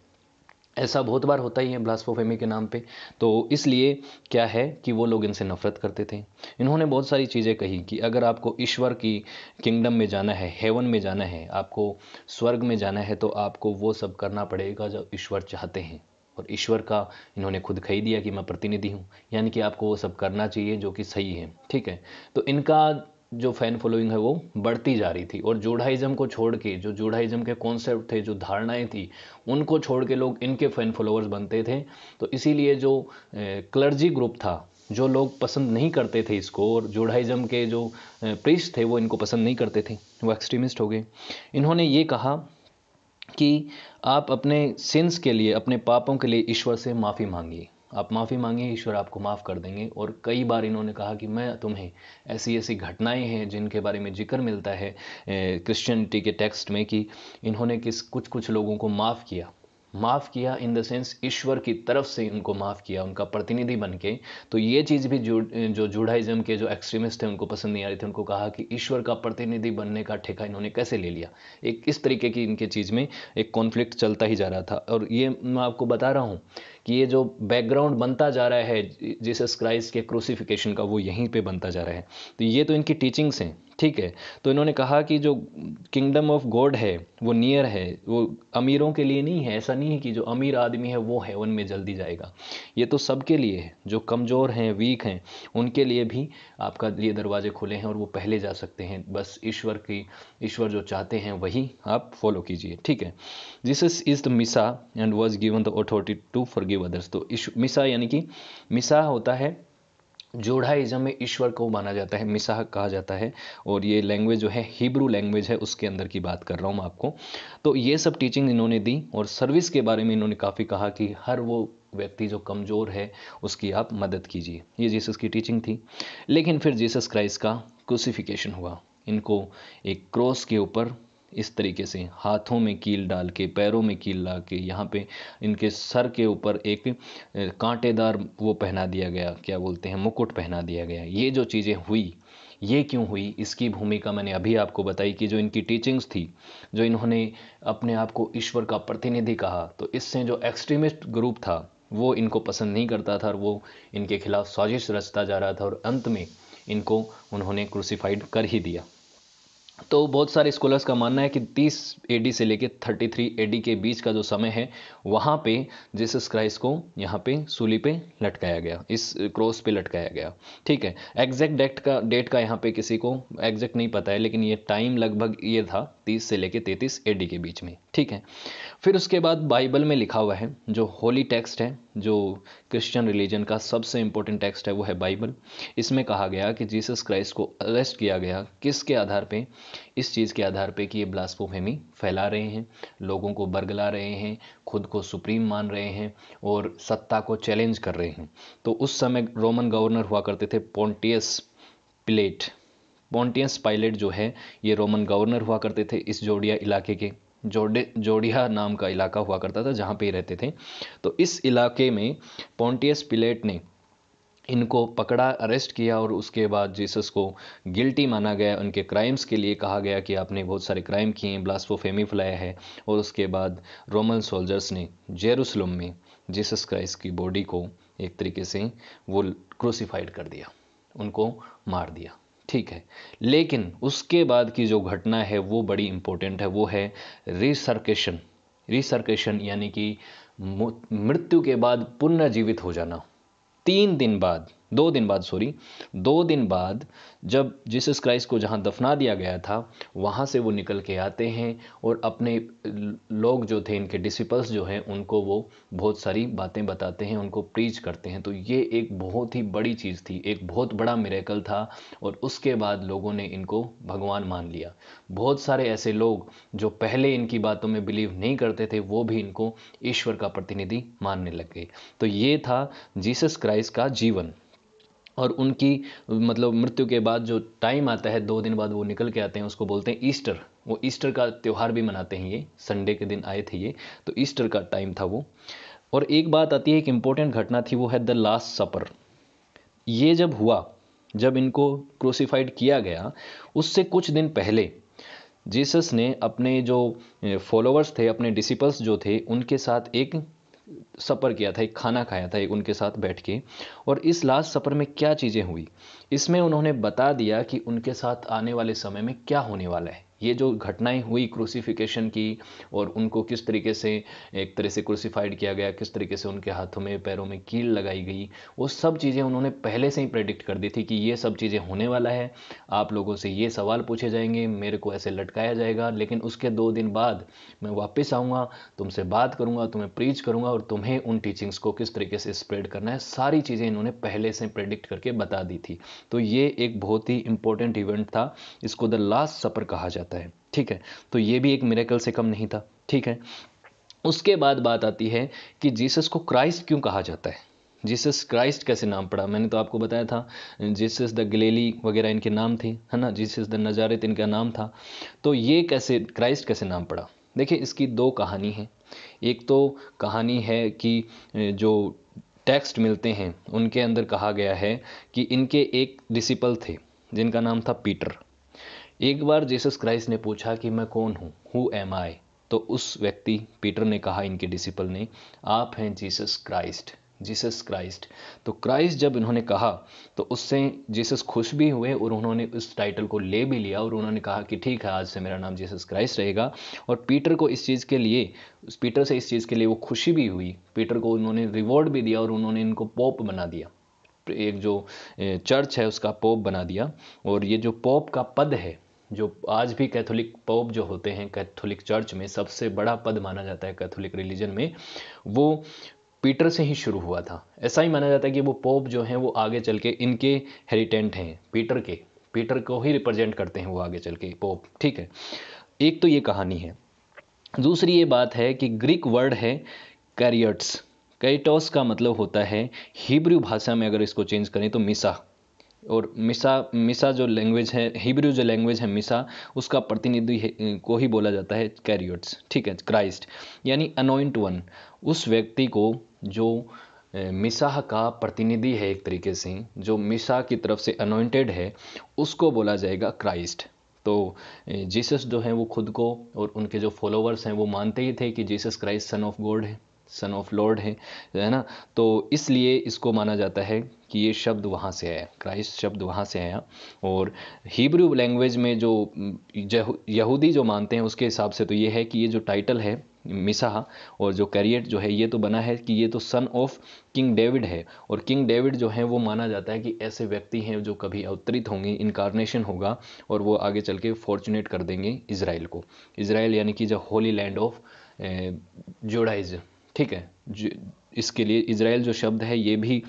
ऐसा बहुत बार होता ही है ब्लास्फोफेमी के नाम पे तो इसलिए क्या है कि वो लोग इनसे नफरत करते थे इन्होंने बहुत सारी चीज़ें कही कि अगर आपको ईश्वर की किंगडम में जाना है हेवन में जाना है आपको स्वर्ग में जाना है तो आपको वो सब करना पड़ेगा जो ईश्वर चाहते हैं और ईश्वर का इन्होंने खुद कही दिया कि मैं प्रतिनिधि हूँ यानी कि आपको वो सब करना चाहिए जो कि सही है ठीक है तो इनका जो फैन फॉलोइंग है वो बढ़ती जा रही थी और जूढ़ाइज़म को छोड़ के जो जूढ़ाइज़म के कॉन्सेप्ट थे जो धारणाएं थी उनको छोड़ के लोग इनके फ़ैन फॉलोअर्स बनते थे तो इसीलिए जो क्लर्जी ग्रुप था जो लोग पसंद नहीं करते थे इसको और जूढ़ाइज़म के जो प्रिस्ट थे वो इनको पसंद नहीं करते थे वो एक्सट्रीमिस्ट हो गए इन्होंने ये कहा कि आप अपने सिंस के लिए अपने पापों के लिए ईश्वर से माफ़ी मांगिए आप माफ़ी मांगिए ईश्वर आपको माफ़ कर देंगे और कई बार इन्होंने कहा कि मैं तुम्हें ऐसी ऐसी घटनाएं हैं जिनके बारे में जिक्र मिलता है क्रिश्चियनिटी के टेक्स्ट में कि इन्होंने किस कुछ कुछ लोगों को माफ़ किया माफ़ किया इन द सेंस ईश्वर की तरफ से उनको माफ़ किया उनका प्रतिनिधि बन के तो ये चीज़ भी जुड़ जो जूडाइज़म के जो एक्सट्रीमिस्ट थे उनको पसंद नहीं आ रही थी उनको कहा कि ईश्वर का प्रतिनिधि बनने का ठेका इन्होंने कैसे ले लिया एक इस तरीके की इनके चीज़ में एक कॉन्फ्लिक्ट चलता ही जा रहा था और ये मैं आपको बता रहा हूँ कि ये जो बैकग्राउंड बनता जा रहा है जीसस क्राइस्ट के क्रूसीफिकेशन का वो यहीं पर बनता जा रहा है तो ये तो इनकी टीचिंग्स हैं ठीक है तो इन्होंने कहा कि जो किंगडम ऑफ गॉड है वो नियर है वो अमीरों के लिए नहीं है ऐसा नहीं है कि जो अमीर आदमी है वो हेवन में जल्दी जाएगा ये तो सबके लिए है जो कमज़ोर हैं वीक हैं उनके लिए भी आपका ये दरवाजे खुले हैं और वो पहले जा सकते हैं बस ईश्वर की ईश्वर जो चाहते हैं वही आप फॉलो कीजिए ठीक है Jesus is the messiah and was given the authority to for give others तो मिसा यानी कि मिसा होता है जोड़ाइज़म में ईश्वर को माना जाता है मिसाह कहा जाता है और ये लैंग्वेज जो है हिब्रू लैंग्वेज है उसके अंदर की बात कर रहा हूँ मैं आपको तो ये सब टीचिंग इन्होंने दी और सर्विस के बारे में इन्होंने काफ़ी कहा कि हर वो व्यक्ति जो कमज़ोर है उसकी आप मदद कीजिए ये जीसस की टीचिंग थी लेकिन फिर जीसस क्राइस्ट का क्रूसिफिकेशन हुआ इनको एक क्रॉस के ऊपर इस तरीके से हाथों में कील डाल के पैरों में कील ला के यहाँ पे इनके सर के ऊपर एक कांटेदार वो पहना दिया गया क्या बोलते हैं मुकुट पहना दिया गया ये जो चीज़ें हुई ये क्यों हुई इसकी भूमिका मैंने अभी आपको बताई कि जो इनकी टीचिंग्स थी जो इन्होंने अपने आप को ईश्वर का प्रतिनिधि कहा तो इससे जो एक्सट्रीमिस्ट ग्रुप था वो इनको पसंद नहीं करता था और वो इनके खिलाफ साजिश रचता जा रहा था और अंत में इनको उन्होंने क्रूसीफाइड कर ही दिया तो बहुत सारे स्कॉलर्स का मानना है कि 30 एडी से लेकर 33 एडी के बीच का जो समय है वहाँ पे जीसस क्राइस्ट को यहाँ पे सूली पे लटकाया गया इस क्रॉस पे लटकाया गया ठीक है एग्जैक्ट डेट का डेट का यहाँ पे किसी को एग्जैक्ट नहीं पता है लेकिन ये टाइम लगभग ये था 30 से लेकर 33 एडी के बीच में ठीक है फिर उसके बाद बाइबल में लिखा हुआ है जो होली टेक्स्ट है जो क्रिश्चियन रिलीजन का सबसे इम्पोर्टेंट टेक्स्ट है वो है बाइबल इसमें कहा गया कि जीसस क्राइस्ट को अरेस्ट किया गया किसके आधार पे इस चीज़ के आधार पे कि ये ब्लास्पोफेमी फैला रहे हैं लोगों को बरगला रहे हैं खुद को सुप्रीम मान रहे हैं और सत्ता को चैलेंज कर रहे हैं तो उस समय रोमन गवर्नर हुआ करते थे पोन्टियस प्लेट पोन्टियस पायलट जो है ये रोमन गवर्नर हुआ करते थे इस जोड़िया इलाके के जोडे जोड़िया नाम का इलाका हुआ करता था जहाँ पे रहते थे तो इस इलाके में पोंटियस पिलेट ने इनको पकड़ा अरेस्ट किया और उसके बाद जीसस को गिल्टी माना गया उनके क्राइम्स के लिए कहा गया कि आपने बहुत सारे क्राइम किए हैं फेमी फैलाया है और उसके बाद रोमन सोल्जर्स ने जेरूसलम में जीसस क्राइस्ट की बॉडी को एक तरीके से वो क्रूसीफाइड कर दिया उनको मार दिया ठीक है लेकिन उसके बाद की जो घटना है वो बड़ी इंपॉर्टेंट है वो है रिसर्केशन रिसर्केशन यानी कि मृत्यु के बाद पुनर्जीवित हो जाना तीन दिन बाद दो दिन बाद सॉरी दो दिन बाद जब जीसस क्राइस्ट को जहाँ दफना दिया गया था वहाँ से वो निकल के आते हैं और अपने लोग जो थे इनके डिसिपल्स जो हैं उनको वो बहुत सारी बातें बताते हैं उनको प्रीच करते हैं तो ये एक बहुत ही बड़ी चीज़ थी एक बहुत बड़ा मेरेकल था और उसके बाद लोगों ने इनको भगवान मान लिया बहुत सारे ऐसे लोग जो पहले इनकी बातों में बिलीव नहीं करते थे वो भी इनको ईश्वर का प्रतिनिधि मानने लग गए तो ये था जीसस क्राइस्ट का जीवन और उनकी मतलब मृत्यु के बाद जो टाइम आता है दो दिन बाद वो निकल के आते हैं उसको बोलते हैं ईस्टर वो ईस्टर का त्यौहार भी मनाते हैं ये संडे के दिन आए थे ये तो ईस्टर का टाइम था वो और एक बात आती है एक इम्पोर्टेंट घटना थी वो है द लास्ट सपर ये जब हुआ जब इनको क्रूसीफाइड किया गया उससे कुछ दिन पहले जीसस ने अपने जो फॉलोअर्स थे अपने डिसिपल्स जो थे उनके साथ एक सफर किया था एक खाना खाया था एक उनके साथ बैठ के और इस लास्ट सफर में क्या चीज़ें हुई इसमें उन्होंने बता दिया कि उनके साथ आने वाले समय में क्या होने वाला है ये जो घटनाएं हुई क्रूसीफिकेशन की और उनको किस तरीके से एक तरह से क्रूसीफाइड किया गया किस तरीके से उनके हाथों में पैरों में कील लगाई गई वो सब चीज़ें उन्होंने पहले से ही प्रेडिक्ट कर दी थी कि ये सब चीज़ें होने वाला है आप लोगों से ये सवाल पूछे जाएंगे मेरे को ऐसे लटकाया जाएगा लेकिन उसके दो दिन बाद मैं वापस आऊँगा तुमसे बात करूँगा तुम्हें प्रीच करूँगा और तुम्हें उन टीचिंग्स को किस तरीके से स्प्रेड करना है सारी चीज़ें इन्होंने पहले से प्रेडिक्ट करके बता दी थी तो ये एक बहुत ही इंपॉर्टेंट इवेंट था इसको द लास्ट सफ़र कहा जाता जाता है ठीक है तो ये भी एक मेरेकल से कम नहीं था ठीक है उसके बाद बात आती है कि जीसस को क्राइस्ट क्यों कहा जाता है जीसस क्राइस्ट कैसे नाम पड़ा मैंने तो आपको बताया था जीसस द गलेली वगैरह इनके नाम थे है ना जीसस द नजारत इनका नाम था तो ये कैसे क्राइस्ट कैसे नाम पड़ा देखिए इसकी दो कहानी है एक तो कहानी है कि जो टेक्स्ट मिलते हैं उनके अंदर कहा गया है कि इनके एक डिसिपल थे जिनका नाम था पीटर एक बार जीसस क्राइस्ट ने पूछा कि मैं कौन हूँ हु एम आई तो उस व्यक्ति पीटर ने कहा इनके डिसिपल ने आप हैं जीसस क्राइस्ट जीसस क्राइस्ट तो क्राइस्ट जब इन्होंने कहा तो उससे जीसस खुश भी हुए और उन्होंने उस टाइटल को ले भी लिया और उन्होंने कहा कि ठीक है आज से मेरा नाम जीसस क्राइस्ट रहेगा और पीटर को इस चीज़ के लिए उस पीटर से इस चीज़ के लिए वो खुशी भी हुई पीटर को उन्होंने रिवॉर्ड भी दिया और उन्होंने इनको पोप बना दिया एक जो चर्च है उसका पोप बना दिया और ये जो पोप का पद है जो आज भी कैथोलिक पोप जो होते हैं कैथोलिक चर्च में सबसे बड़ा पद माना जाता है कैथोलिक रिलीजन में वो पीटर से ही शुरू हुआ था ऐसा ही माना जाता है कि वो पोप जो हैं वो आगे चल के इनके हेरिटेंट हैं पीटर के पीटर को ही रिप्रेजेंट करते हैं वो आगे चल के पोप ठीक है एक तो ये कहानी है दूसरी ये बात है कि ग्रीक वर्ड है कैरियट्स कैटोस का मतलब होता है हिब्रू भाषा में अगर इसको चेंज करें तो मिसा और मिसा मिसा जो लैंग्वेज है हिब्रू जो लैंग्वेज है मिसा उसका प्रतिनिधि को ही बोला जाता है कैरियोट्स ठीक है क्राइस्ट यानी अनोइंट वन उस व्यक्ति को जो मिसा का प्रतिनिधि है एक तरीके से जो मिसा की तरफ से अनोइंटेड है उसको बोला जाएगा क्राइस्ट तो जीसस जो है वो खुद को और उनके जो फॉलोअर्स हैं वो मानते ही थे कि Jesus Christ son of God है सन ऑफ लॉर्ड है है ना तो इसलिए इसको माना जाता है कि ये शब्द वहाँ से है क्राइस्ट शब्द वहाँ से है और हिब्रू लैंग्वेज में जो यहूदी जो मानते हैं उसके हिसाब से तो ये है कि ये जो टाइटल है मिसाह और जो कैरियट जो है ये तो बना है कि ये तो सन ऑफ किंग डेविड है और किंग डेविड जो है वो माना जाता है कि ऐसे व्यक्ति हैं जो कभी अवतरित होंगे इनकारनेशन होगा और वो आगे चल के फॉर्चुनेट कर देंगे इसराइल को इसराइल यानी कि जो होली लैंड ऑफ जोड़ाइज ठीक है इसके लिए इसराइल जो शब्द है ये भी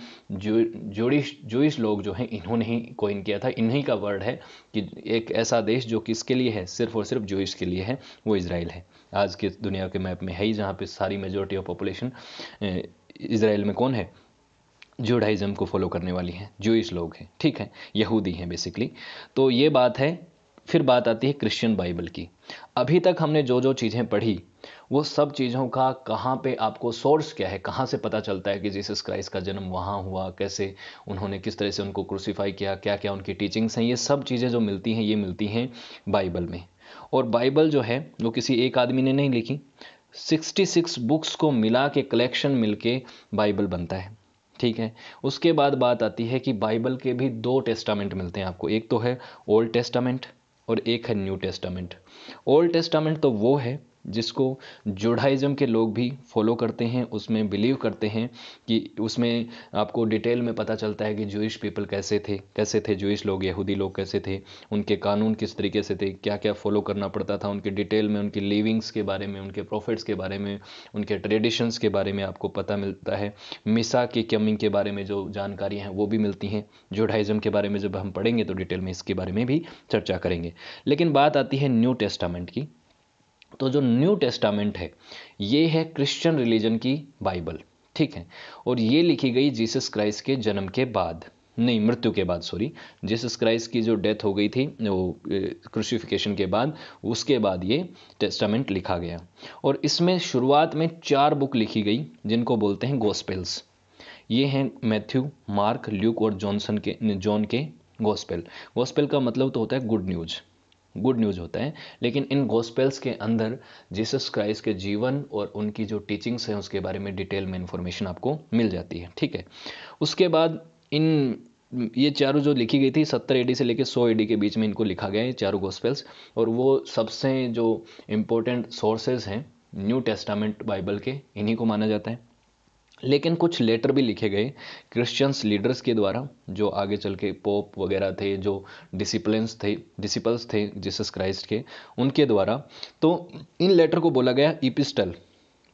जो जोड़िश जोइश लोग जो हैं इन्होंने ही कोइन किया था इन्हीं का वर्ड है कि एक ऐसा देश जो किसके लिए है सिर्फ और सिर्फ जोइश के लिए है वो इसराइल है आज के दुनिया के मैप में है ही जहाँ पे सारी मेजोरिटी ऑफ पॉपुलेशन इसराइल में कौन है जोडाइज़म को फॉलो करने वाली हैं जोइश लोग हैं ठीक है यहूदी हैं बेसिकली तो ये बात है फिर बात आती है क्रिश्चियन बाइबल की अभी तक हमने जो जो चीज़ें पढ़ी वो सब चीज़ों का कहाँ पे आपको सोर्स क्या है कहाँ से पता चलता है कि जीसस क्राइस्ट का जन्म वहाँ हुआ कैसे उन्होंने किस तरह से उनको क्रूसीफाई किया क्या क्या उनकी टीचिंग्स हैं ये सब चीज़ें जो मिलती हैं ये मिलती हैं बाइबल में और बाइबल जो है वो किसी एक आदमी ने नहीं लिखी 66 बुक्स को मिला के कलेक्शन के बाइबल बनता है ठीक है उसके बाद बात आती है कि बाइबल के भी दो टेस्टामेंट मिलते हैं आपको एक तो है ओल्ड टेस्टामेंट और एक है न्यू टेस्टामेंट ओल्ड टेस्टामेंट तो वो है जिसको जोड़ाइज़म के लोग भी फॉलो करते हैं उसमें बिलीव करते हैं कि उसमें आपको डिटेल में पता चलता है कि जूश पीपल कैसे थे कैसे थे जूश लोग यहूदी लोग कैसे थे उनके कानून किस तरीके से थे क्या क्या फॉलो करना पड़ता था उनके डिटेल में उनकी लिविंग्स के बारे में उनके प्रॉफिट्स के बारे में उनके ट्रेडिशंस के बारे में आपको पता मिलता है मिसा की कमिंग के बारे में जो जानकारी हैं वो भी मिलती हैं जोडाइज़म के बारे में जब हम पढ़ेंगे तो डिटेल में इसके बारे में भी चर्चा करेंगे लेकिन बात आती है न्यू टेस्टामेंट की तो जो न्यू टेस्टामेंट है ये है क्रिश्चियन रिलीजन की बाइबल ठीक है और ये लिखी गई जीसस क्राइस्ट के जन्म के बाद नहीं मृत्यु के बाद सॉरी जीसस क्राइस्ट की जो डेथ हो गई थी वो क्रूसिफिकेशन के बाद उसके बाद ये टेस्टामेंट लिखा गया और इसमें शुरुआत में चार बुक लिखी गई जिनको बोलते हैं गोस्पेल्स ये हैं मैथ्यू मार्क ल्यूक और जॉनसन के जॉन के गोस्पेल गोस्पेल का मतलब तो होता है गुड न्यूज़ गुड न्यूज़ होता है लेकिन इन गॉस्पेल्स के अंदर जीसस क्राइस्ट के जीवन और उनकी जो टीचिंग्स हैं उसके बारे में डिटेल में इन्फॉर्मेशन आपको मिल जाती है ठीक है उसके बाद इन ये चारों जो लिखी गई थी सत्तर एडी से लेकर सौ एडी के बीच में इनको लिखा गया है चारों गॉस्पेल्स और वो सबसे जो इम्पोर्टेंट सोर्सेज हैं न्यू टेस्टामेंट बाइबल के इन्हीं को माना जाता है लेकिन कुछ लेटर भी लिखे गए क्रिश्चियंस लीडर्स के द्वारा जो आगे चल के पोप वगैरह थे जो डिसिप्लिन्स थे डिसिपल्स थे जीसस क्राइस्ट के उनके द्वारा तो इन लेटर को बोला गया इपिस्टल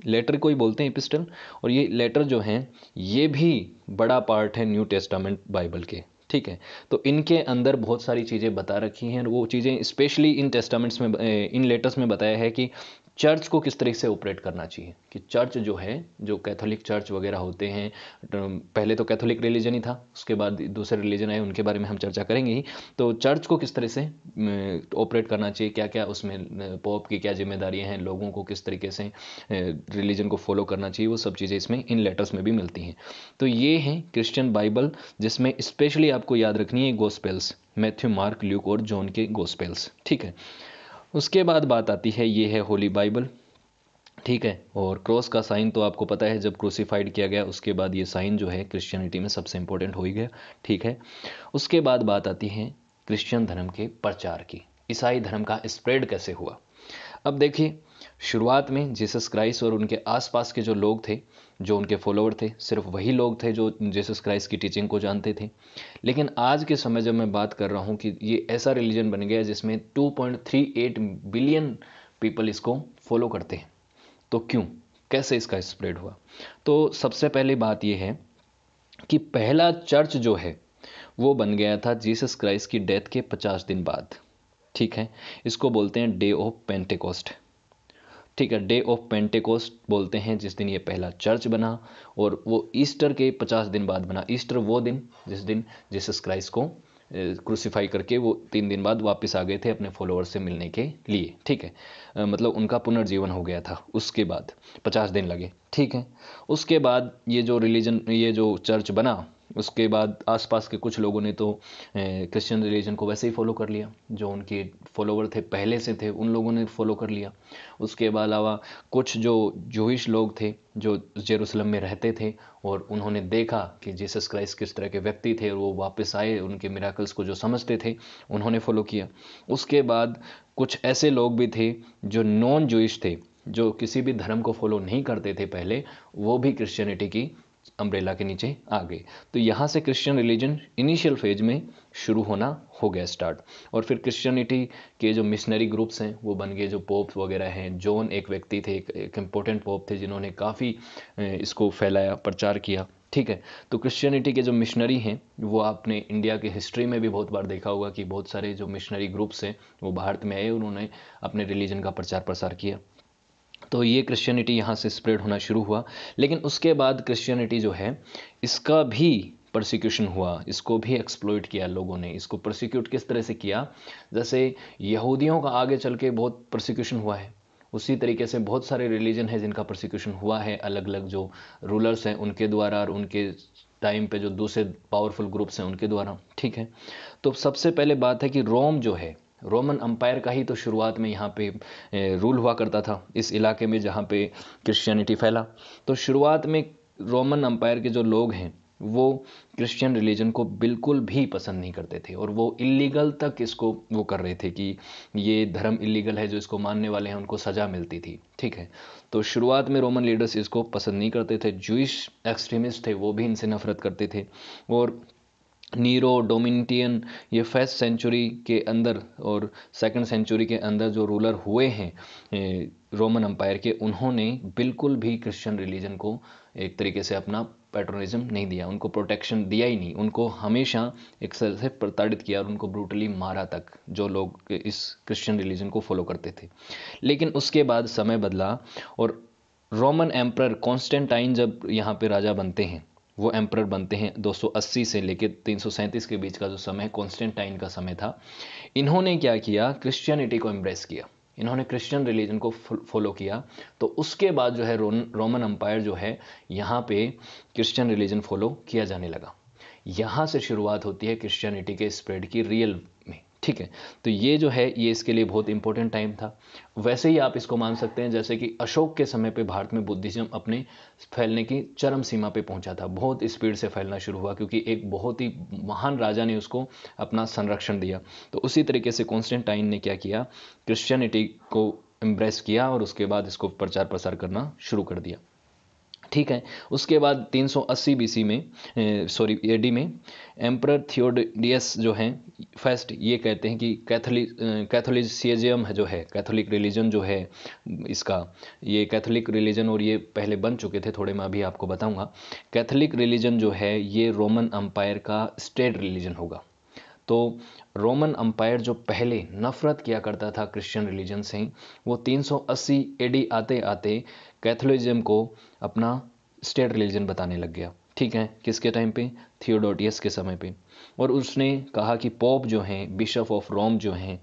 लेटर को ही बोलते हैं इपिस्टल और ये लेटर जो हैं ये भी बड़ा पार्ट है न्यू टेस्टामेंट बाइबल के ठीक है तो इनके अंदर बहुत सारी चीज़ें बता रखी हैं वो चीज़ें स्पेशली इन टेस्टामेंट्स में इन लेटर्स में बताया है कि चर्च को किस तरीके से ऑपरेट करना चाहिए कि चर्च जो है जो कैथोलिक चर्च वगैरह होते हैं पहले तो कैथोलिक रिलीजन ही था उसके बाद दूसरे रिलीजन आए उनके बारे में हम चर्चा करेंगे ही तो चर्च को किस तरह से ऑपरेट करना चाहिए क्या क्या उसमें पोप की क्या जिम्मेदारियाँ हैं लोगों को किस तरीके से रिलीजन को फॉलो करना चाहिए वो सब चीज़ें इसमें इन लेटर्स में भी मिलती हैं तो ये हैं क्रिश्चियन बाइबल जिसमें स्पेशली आपको याद रखनी है गोस्पेल्स मैथ्यू मार्क ल्यूक और जॉन के गोस्पेल्स ठीक है उसके बाद बात आती है ये है होली बाइबल ठीक है और क्रॉस का साइन तो आपको पता है जब क्रूसीफाइड किया गया उसके बाद ये साइन जो है क्रिश्चियनिटी में सबसे इंपॉर्टेंट हो ही गया ठीक है उसके बाद बात आती है क्रिश्चियन धर्म के प्रचार की ईसाई धर्म का स्प्रेड कैसे हुआ अब देखिए शुरुआत में जीसस क्राइस्ट और उनके आसपास के जो लोग थे जो उनके फॉलोअर थे सिर्फ वही लोग थे जो जीसस क्राइस्ट की टीचिंग को जानते थे लेकिन आज के समय जब मैं बात कर रहा हूँ कि ये ऐसा रिलीजन बन गया जिसमें 2.38 बिलियन पीपल इसको फॉलो करते हैं तो क्यों कैसे इसका स्प्रेड हुआ तो सबसे पहली बात यह है कि पहला चर्च जो है वो बन गया था जीसस क्राइस्ट की डेथ के पचास दिन बाद ठीक है इसको बोलते हैं डे ऑफ पेंटेकोस्ट ठीक है डे ऑफ पेंटेकोस्ट बोलते हैं जिस दिन ये पहला चर्च बना और वो ईस्टर के पचास दिन बाद बना ईस्टर वो दिन जिस दिन जीसस क्राइस्ट को क्रूसीफाई करके वो तीन दिन बाद वापस आ गए थे अपने फॉलोअर्स से मिलने के लिए ठीक है मतलब उनका पुनर्जीवन हो गया था उसके बाद पचास दिन लगे ठीक है उसके बाद ये जो रिलीजन ये जो चर्च बना उसके बाद आसपास के कुछ लोगों ने तो क्रिश्चियन रिलीजन को वैसे ही फॉलो कर लिया जो उनके फॉलोवर थे पहले से थे उन लोगों ने फॉलो कर लिया उसके अलावा कुछ जो जूहिश लोग थे जो जेरूसलम में रहते थे और उन्होंने देखा कि जीसस क्राइस्ट किस तरह के व्यक्ति थे और वो वापस आए उनके मिराकल्स को जो समझते थे उन्होंने फॉलो किया उसके बाद कुछ ऐसे लोग भी थे जो नॉन जोइश थे जो किसी भी धर्म को फॉलो नहीं करते थे पहले वो भी क्रिश्चियनिटी की अम्ब्रेला के नीचे आ गए तो यहाँ से क्रिश्चियन रिलीजन इनिशियल फेज में शुरू होना हो गया स्टार्ट और फिर क्रिश्चियनिटी के जो मिशनरी ग्रुप्स हैं वो बन गए जो पोप वगैरह हैं जॉन एक व्यक्ति थे एक, एक इम्पोर्टेंट पोप थे जिन्होंने काफ़ी इसको फैलाया प्रचार किया ठीक है तो क्रिश्चियनिटी के जो मिशनरी हैं वो आपने इंडिया के हिस्ट्री में भी बहुत बार देखा होगा कि बहुत सारे जो मिशनरी ग्रुप्स हैं वो भारत में आए उन्होंने अपने रिलीजन का प्रचार प्रसार किया तो ये क्रिश्चियनिटी यहाँ से स्प्रेड होना शुरू हुआ लेकिन उसके बाद क्रिश्चियनिटी जो है इसका भी प्रोसिक्यूशन हुआ इसको भी एक्सप्लोइट किया लोगों ने इसको प्रोसिक्यूट किस तरह से किया जैसे यहूदियों का आगे चल के बहुत प्रोसिक्यूशन हुआ है उसी तरीके से बहुत सारे रिलीजन है जिनका प्रोसिक्यूशन हुआ है अलग अलग जो रूलर्स हैं उनके द्वारा और उनके टाइम पे जो दूसरे पावरफुल ग्रुप्स हैं उनके द्वारा ठीक है तो सबसे पहले बात है कि रोम जो है रोमन अम्पायर का ही तो शुरुआत में यहाँ पे रूल हुआ करता था इस इलाके में जहाँ पे क्रिश्चियनिटी फैला तो शुरुआत में रोमन अम्पायर के जो लोग हैं वो क्रिश्चियन रिलीजन को बिल्कुल भी पसंद नहीं करते थे और वो इलीगल तक इसको वो कर रहे थे कि ये धर्म इलीगल है जो इसको मानने वाले हैं उनको सज़ा मिलती थी ठीक है तो शुरुआत में रोमन लीडर्स इसको पसंद नहीं करते थे जूश एक्सट्रीमिस्ट थे वो भी इनसे नफरत करते थे और नीरो डोमिनटियन ये फर्स्ट सेंचुरी के अंदर और सेकंड सेंचुरी के अंदर जो रूलर हुए हैं रोमन अम्पायर के उन्होंने बिल्कुल भी क्रिश्चियन रिलीजन को एक तरीके से अपना पेट्रोनिज्म नहीं दिया उनको प्रोटेक्शन दिया ही नहीं उनको हमेशा एक तरह से प्रताड़ित किया और उनको ब्रूटली मारा तक जो लोग इस क्रिश्चियन रिलीजन को फॉलो करते थे लेकिन उसके बाद समय बदला और रोमन एम्प्रर कॉन्स्टेंटाइन जब यहाँ पे राजा बनते हैं वो एम्प्रर बनते हैं 280 से लेकर तीन के बीच का जो समय कॉन्स्टेंटाइन का समय था इन्होंने क्या किया क्रिश्चियनिटी को एम्ब्रेस किया इन्होंने क्रिश्चियन रिलीजन को फॉलो किया तो उसके बाद जो है रोमन अम्पायर जो है यहाँ पे क्रिश्चियन रिलीजन फॉलो किया जाने लगा यहाँ से शुरुआत होती है क्रिश्चियनिटी के स्प्रेड की रियल ठीक है तो ये जो है ये इसके लिए बहुत इंपॉर्टेंट टाइम था वैसे ही आप इसको मान सकते हैं जैसे कि अशोक के समय पे भारत में बुद्धिज्म अपने फैलने की चरम सीमा पे पहुंचा था बहुत स्पीड से फैलना शुरू हुआ क्योंकि एक बहुत ही महान राजा ने उसको अपना संरक्षण दिया तो उसी तरीके से कॉन्स्टेंटाइन ने क्या किया क्रिश्चियनिटी को एम्ब्रेस किया और उसके बाद इसको प्रचार प्रसार करना शुरू कर दिया ठीक है उसके बाद 380 बीसी में सॉरी एडी में एम्पर थियोडियस जो हैं फर्स्ट ये कहते हैं कि कैथोलिक कैथोलिसिज्म है जो है कैथोलिक रिलीजन जो है इसका ये कैथोलिक रिलीजन और ये पहले बन चुके थे थोड़े मैं अभी आपको बताऊंगा कैथोलिक रिलीजन जो है ये रोमन अम्पायर का स्टेट रिलीजन होगा तो रोमन अम्पायर जो पहले नफ़रत किया करता था क्रिश्चियन रिलीजन से वो 380 एडी आते आते कैथोलिज्म को अपना स्टेट रिलीजन बताने लग गया ठीक है किसके टाइम पे थियोडोटियस के समय पे और उसने कहा कि पोप जो हैं बिशप ऑफ रोम जो हैं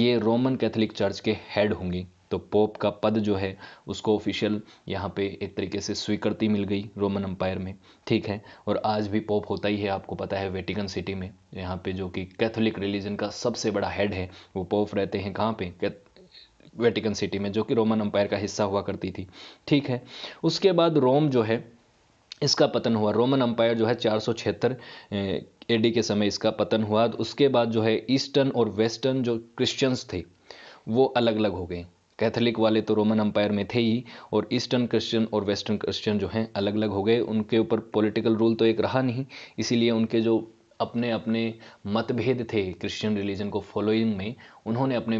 ये रोमन कैथोलिक चर्च के हेड होंगे तो पोप का पद जो है उसको ऑफिशियल यहाँ पे एक तरीके से स्वीकृति मिल गई रोमन अम्पायर में ठीक है और आज भी पोप होता ही है आपको पता है वेटिकन सिटी में यहाँ पे जो कि कैथोलिक रिलीजन का सबसे बड़ा हेड है वो पोप रहते हैं कहाँ पे वेटिकन सिटी में जो कि रोमन अम्पायर का हिस्सा हुआ करती थी ठीक है उसके बाद रोम जो है इसका पतन हुआ रोमन अम्पायर जो है चार सौ छिहत्तर एडी के समय इसका पतन हुआ उसके बाद जो है ईस्टर्न और वेस्टर्न जो क्रिश्चियंस थे वो अलग अलग हो गए कैथोलिक वाले तो रोमन अम्पायर में थे ही और ईस्टर्न क्रिश्चियन और वेस्टर्न क्रिश्चियन जो हैं अलग अलग हो गए उनके ऊपर पॉलिटिकल रूल तो एक रहा नहीं इसीलिए उनके जो अपने अपने मतभेद थे क्रिश्चियन रिलीजन को फॉलोइंग में उन्होंने अपने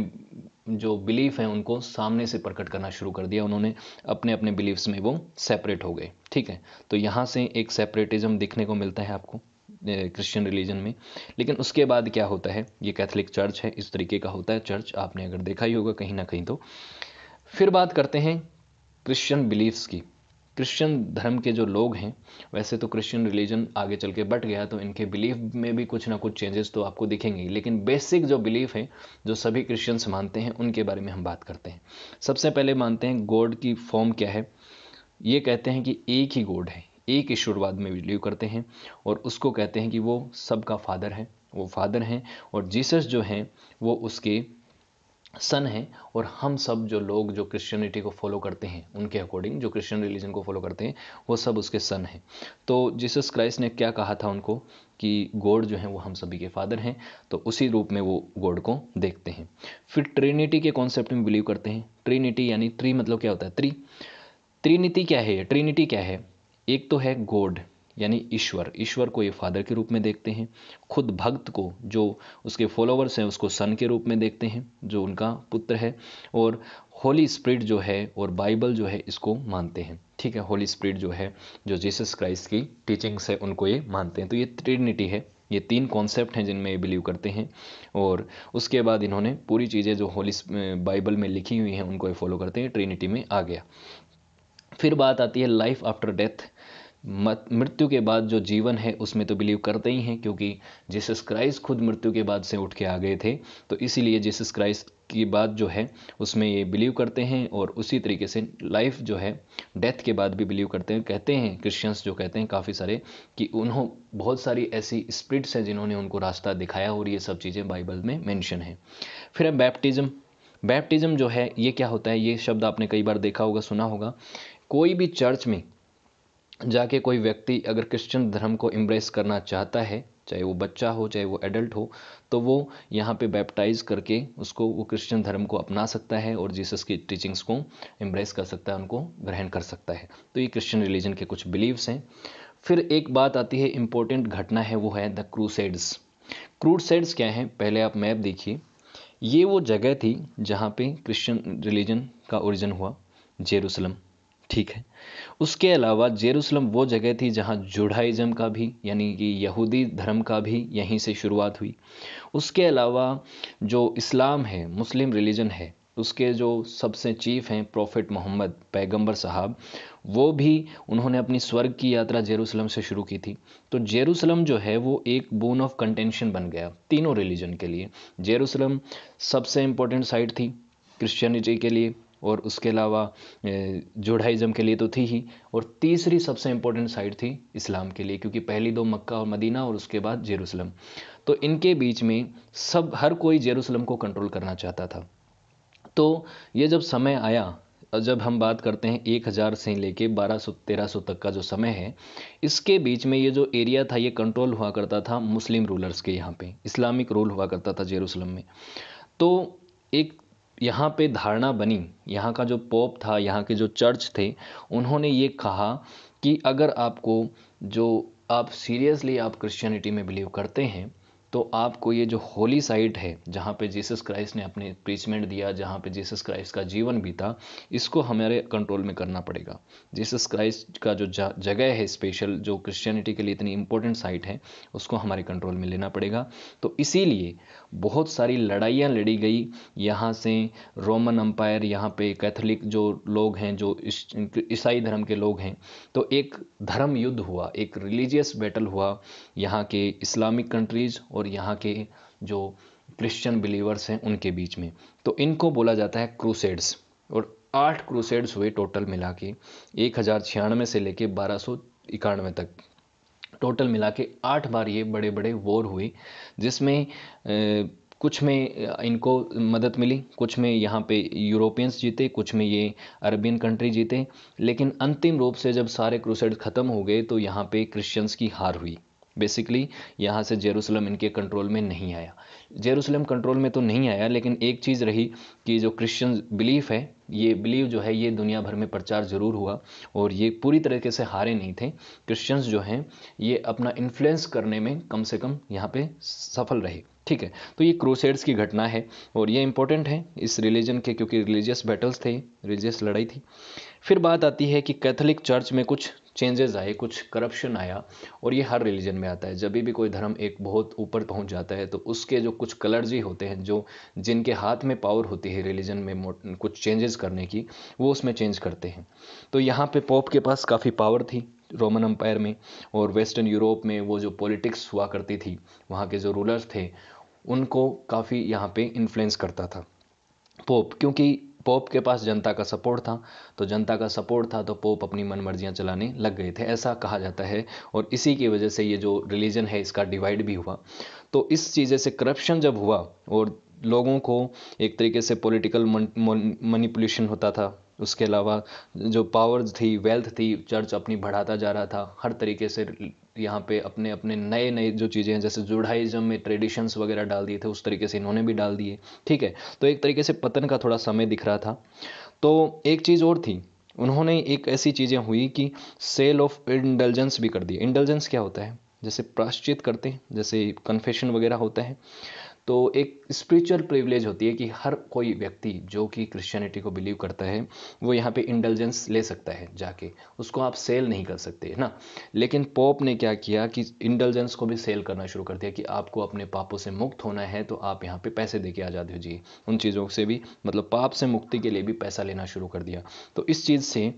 जो बिलीफ हैं उनको सामने से प्रकट करना शुरू कर दिया उन्होंने अपने अपने बिलीफ्स में वो सेपरेट हो गए ठीक है तो यहाँ से एक सेपरेटिज्म दिखने को मिलता है आपको क्रिश्चियन रिलीजन में लेकिन उसके बाद क्या होता है ये कैथलिक चर्च है इस तरीके का होता है चर्च आपने अगर देखा ही होगा कहीं ना कहीं तो फिर बात करते हैं क्रिश्चियन बिलीफ्स की क्रिश्चियन धर्म के जो लोग हैं वैसे तो क्रिश्चियन रिलीजन आगे चल के बट गया तो इनके बिलीफ में भी कुछ ना कुछ चेंजेस तो आपको दिखेंगे लेकिन बेसिक जो बिलीफ है जो सभी क्रिश्चियंस मानते हैं उनके बारे में हम बात करते हैं सबसे पहले मानते हैं गॉड की फॉर्म क्या है ये कहते हैं कि एक ही गॉड है एक ईश्वरवाद में बिलीव करते हैं और उसको कहते हैं कि वो सबका फादर है वो फादर हैं और जीसस जो हैं वो उसके सन हैं और हम सब जो लोग जो क्रिश्चियनिटी को फॉलो करते हैं उनके अकॉर्डिंग जो क्रिश्चियन रिलीजन को फॉलो करते हैं वो सब उसके सन हैं तो जीसस क्राइस्ट ने क्या कहा था उनको कि गॉड जो हैं वो हम सभी के फादर हैं तो उसी रूप में वो गॉड को देखते हैं फिर ट्रिनिटी के कॉन्सेप्ट में बिलीव करते हैं ट्रिनिटी यानी ट्री मतलब क्या होता है त्री त्रिनिति क्या है ट्रिनिटी क्या है एक तो है गॉड यानी ईश्वर ईश्वर को ये फादर के रूप में देखते हैं खुद भक्त को जो उसके फॉलोअर्स हैं उसको सन के रूप में देखते हैं जो उनका पुत्र है और होली स्प्रिट जो है और बाइबल जो है इसको मानते हैं ठीक है होली स्प्रिट जो है जो जीसस क्राइस्ट की टीचिंग्स है उनको ये मानते हैं तो ये ट्रिनिटी है ये तीन कॉन्सेप्ट हैं जिनमें ये बिलीव करते हैं और उसके बाद इन्होंने पूरी चीज़ें जो होली बाइबल में लिखी हुई हैं उनको ये फॉलो करते हैं ट्रिनिटी में आ गया फिर बात आती है लाइफ आफ्टर डेथ मृत्यु के बाद जो जीवन है उसमें तो बिलीव करते ही हैं क्योंकि जीसस क्राइस्ट खुद मृत्यु के बाद से उठ के आ गए थे तो इसीलिए जीसस क्राइस्ट की बात जो है उसमें ये बिलीव करते हैं और उसी तरीके से लाइफ जो है डेथ के बाद भी बिलीव करते हैं कहते हैं क्रिश्चियंस जो कहते हैं काफ़ी सारे कि उन्हों बहुत सारी ऐसी स्प्रिट्स हैं जिन्होंने उनको रास्ता दिखाया और ये सब चीज़ें बाइबल में मैंशन है फिर है बैप्टिज़म बैप्टिज़म जो है ये क्या होता है ये शब्द आपने कई बार देखा होगा सुना होगा कोई भी चर्च में जाके कोई व्यक्ति अगर क्रिश्चियन धर्म को इम्ब्रेस करना चाहता है चाहे वो बच्चा हो चाहे वो एडल्ट हो तो वो यहाँ पे बैप्टाइज करके उसको वो क्रिश्चियन धर्म को अपना सकता है और जीसस की टीचिंग्स को एम्ब्रेस कर सकता है उनको ग्रहण कर सकता है तो ये क्रिश्चियन रिलीजन के कुछ बिलीव्स हैं फिर एक बात आती है इम्पोर्टेंट घटना है वो है द क्रूसेड्स क्रूसेड्स क्या हैं पहले आप मैप देखिए ये वो जगह थी जहाँ पे क्रिश्चियन रिलीजन का ओरिजिन हुआ जेरूसलम ठीक है उसके अलावा जेरूसलम वो जगह थी जहाँ जुडाइज़म का भी यानी कि यहूदी धर्म का भी यहीं से शुरुआत हुई उसके अलावा जो इस्लाम है मुस्लिम रिलीजन है उसके जो सबसे चीफ हैं प्रॉफिट मोहम्मद पैगंबर साहब वो भी उन्होंने अपनी स्वर्ग की यात्रा जेरूसलम से शुरू की थी तो जेरूसलम जो है वो एक बोन ऑफ कंटेंशन बन गया तीनों रिलीजन के लिए जेरूसलम सबसे इम्पोर्टेंट साइट थी क्रिश्चियनिटी के लिए और उसके अलावा जोडाइज़म के लिए तो थी ही और तीसरी सबसे इम्पोर्टेंट साइट थी इस्लाम के लिए क्योंकि पहली दो मक्का और मदीना और उसके बाद जेरूसलम तो इनके बीच में सब हर कोई जेरूसलम को कंट्रोल करना चाहता था तो ये जब समय आया जब हम बात करते हैं एक हज़ार से लेके बारह सौ तेरह सौ तक का जो समय है इसके बीच में ये जो एरिया था ये कंट्रोल हुआ करता था मुस्लिम रूलर्स के यहाँ पे इस्लामिक रूल हुआ करता था जेरूसलम में तो एक यहाँ पे धारणा बनी यहाँ का जो पोप था यहाँ के जो चर्च थे उन्होंने ये कहा कि अगर आपको जो आप सीरियसली आप क्रिश्चियनिटी में बिलीव करते हैं तो आपको ये जो होली साइट है जहाँ पे जीसस क्राइस्ट ने अपने प्रीचमेंट दिया जहाँ पे जीसस क्राइस्ट का जीवन बीता इसको हमारे कंट्रोल में करना पड़ेगा जीसस क्राइस्ट का जो जगह है स्पेशल जो क्रिश्चियनिटी के लिए इतनी इम्पोर्टेंट साइट है उसको हमारे कंट्रोल में लेना पड़ेगा तो इसीलिए बहुत सारी लड़ाइयाँ लड़ी गई यहाँ से रोमन अम्पायर यहाँ पे कैथलिक जो लोग हैं जो ईसाई धर्म के लोग हैं तो एक धर्म युद्ध हुआ एक रिलीजियस बैटल हुआ यहाँ के इस्लामिक कंट्रीज़ और यहाँ के जो क्रिश्चियन बिलीवर्स हैं उनके बीच में तो इनको बोला जाता है क्रूसेड्स और आठ क्रूसेड्स हुए टोटल मिला के एक हज़ार छियानवे से लेके बारह सौ इक्यानवे तक टोटल मिला के आठ बार ये बड़े बड़े वॉर हुए जिसमें कुछ में इनको मदद मिली कुछ में यहाँ पे यूरोपियंस जीते कुछ में ये अरबियन कंट्री जीते लेकिन अंतिम रूप से जब सारे क्रूसेड ख़त्म हो गए तो यहाँ पे क्रिश्चियंस की हार हुई बेसिकली यहाँ से जेरूसलम इनके कंट्रोल में नहीं आया जेरूसलम कंट्रोल में तो नहीं आया लेकिन एक चीज़ रही कि जो क्रिश्चियन बिलीफ है ये बिलीव जो है ये दुनिया भर में प्रचार ज़रूर हुआ और ये पूरी तरीके से हारे नहीं थे क्रिश्चियंस जो हैं ये अपना इन्फ्लुएंस करने में कम से कम यहाँ पे सफल रहे ठीक है तो ये क्रोसेड्स की घटना है और ये इंपॉर्टेंट है इस रिलीजन के क्योंकि रिलीजियस बैटल्स थे रिलीजियस लड़ाई थी फिर बात आती है कि कैथोलिक चर्च में कुछ चेंजेस आए कुछ करप्शन आया और ये हर रिलीजन में आता है जब भी कोई धर्म एक बहुत ऊपर पहुंच जाता है तो उसके जो कुछ कलर्जी होते हैं जो जिनके हाथ में पावर होती है रिलीजन में कुछ चेंजेस करने की वो उसमें चेंज करते हैं तो यहाँ पे पोप के पास काफ़ी पावर थी रोमन अम्पायर में और वेस्टर्न यूरोप में वो जो पॉलिटिक्स हुआ करती थी वहाँ के जो रूलर्स थे उनको काफ़ी यहाँ पे इन्फ्लुएंस करता था पोप क्योंकि पोप के पास जनता का सपोर्ट था तो जनता का सपोर्ट था तो पोप अपनी मर्जियाँ चलाने लग गए थे ऐसा कहा जाता है और इसी की वजह से ये जो रिलीजन है इसका डिवाइड भी हुआ तो इस चीज़ें से करप्शन जब हुआ और लोगों को एक तरीके से पॉलिटिकल मनीपुलेशन होता था उसके अलावा जो पावर्स थी वेल्थ थी चर्च अपनी बढ़ाता जा रहा था हर तरीके से यहाँ पे अपने अपने नए नए जो चीज़ें हैं जैसे जुड़ाइज़म में ट्रेडिशंस वगैरह डाल दिए थे उस तरीके से इन्होंने भी डाल दिए ठीक है तो एक तरीके से पतन का थोड़ा समय दिख रहा था तो एक चीज़ और थी उन्होंने एक ऐसी चीज़ें हुई कि सेल ऑफ इंडलजेंस भी कर दी इंडलजेंस क्या होता है जैसे प्राश्चित करते हैं जैसे कन्फेशन वगैरह होता है तो एक स्पिरिचुअल प्रिविलेज होती है कि हर कोई व्यक्ति जो कि क्रिश्चियनिटी को बिलीव करता है वो यहाँ पे इंडलजेंस ले सकता है जाके उसको आप सेल नहीं कर सकते है ना लेकिन पोप ने क्या किया कि इंडलजेंस को भी सेल करना शुरू कर दिया कि आपको अपने पापों से मुक्त होना है तो आप यहाँ पे पैसे दे के आज़ाद हो जाइए उन चीज़ों से भी मतलब पाप से मुक्ति के लिए भी पैसा लेना शुरू कर दिया तो इस चीज़ से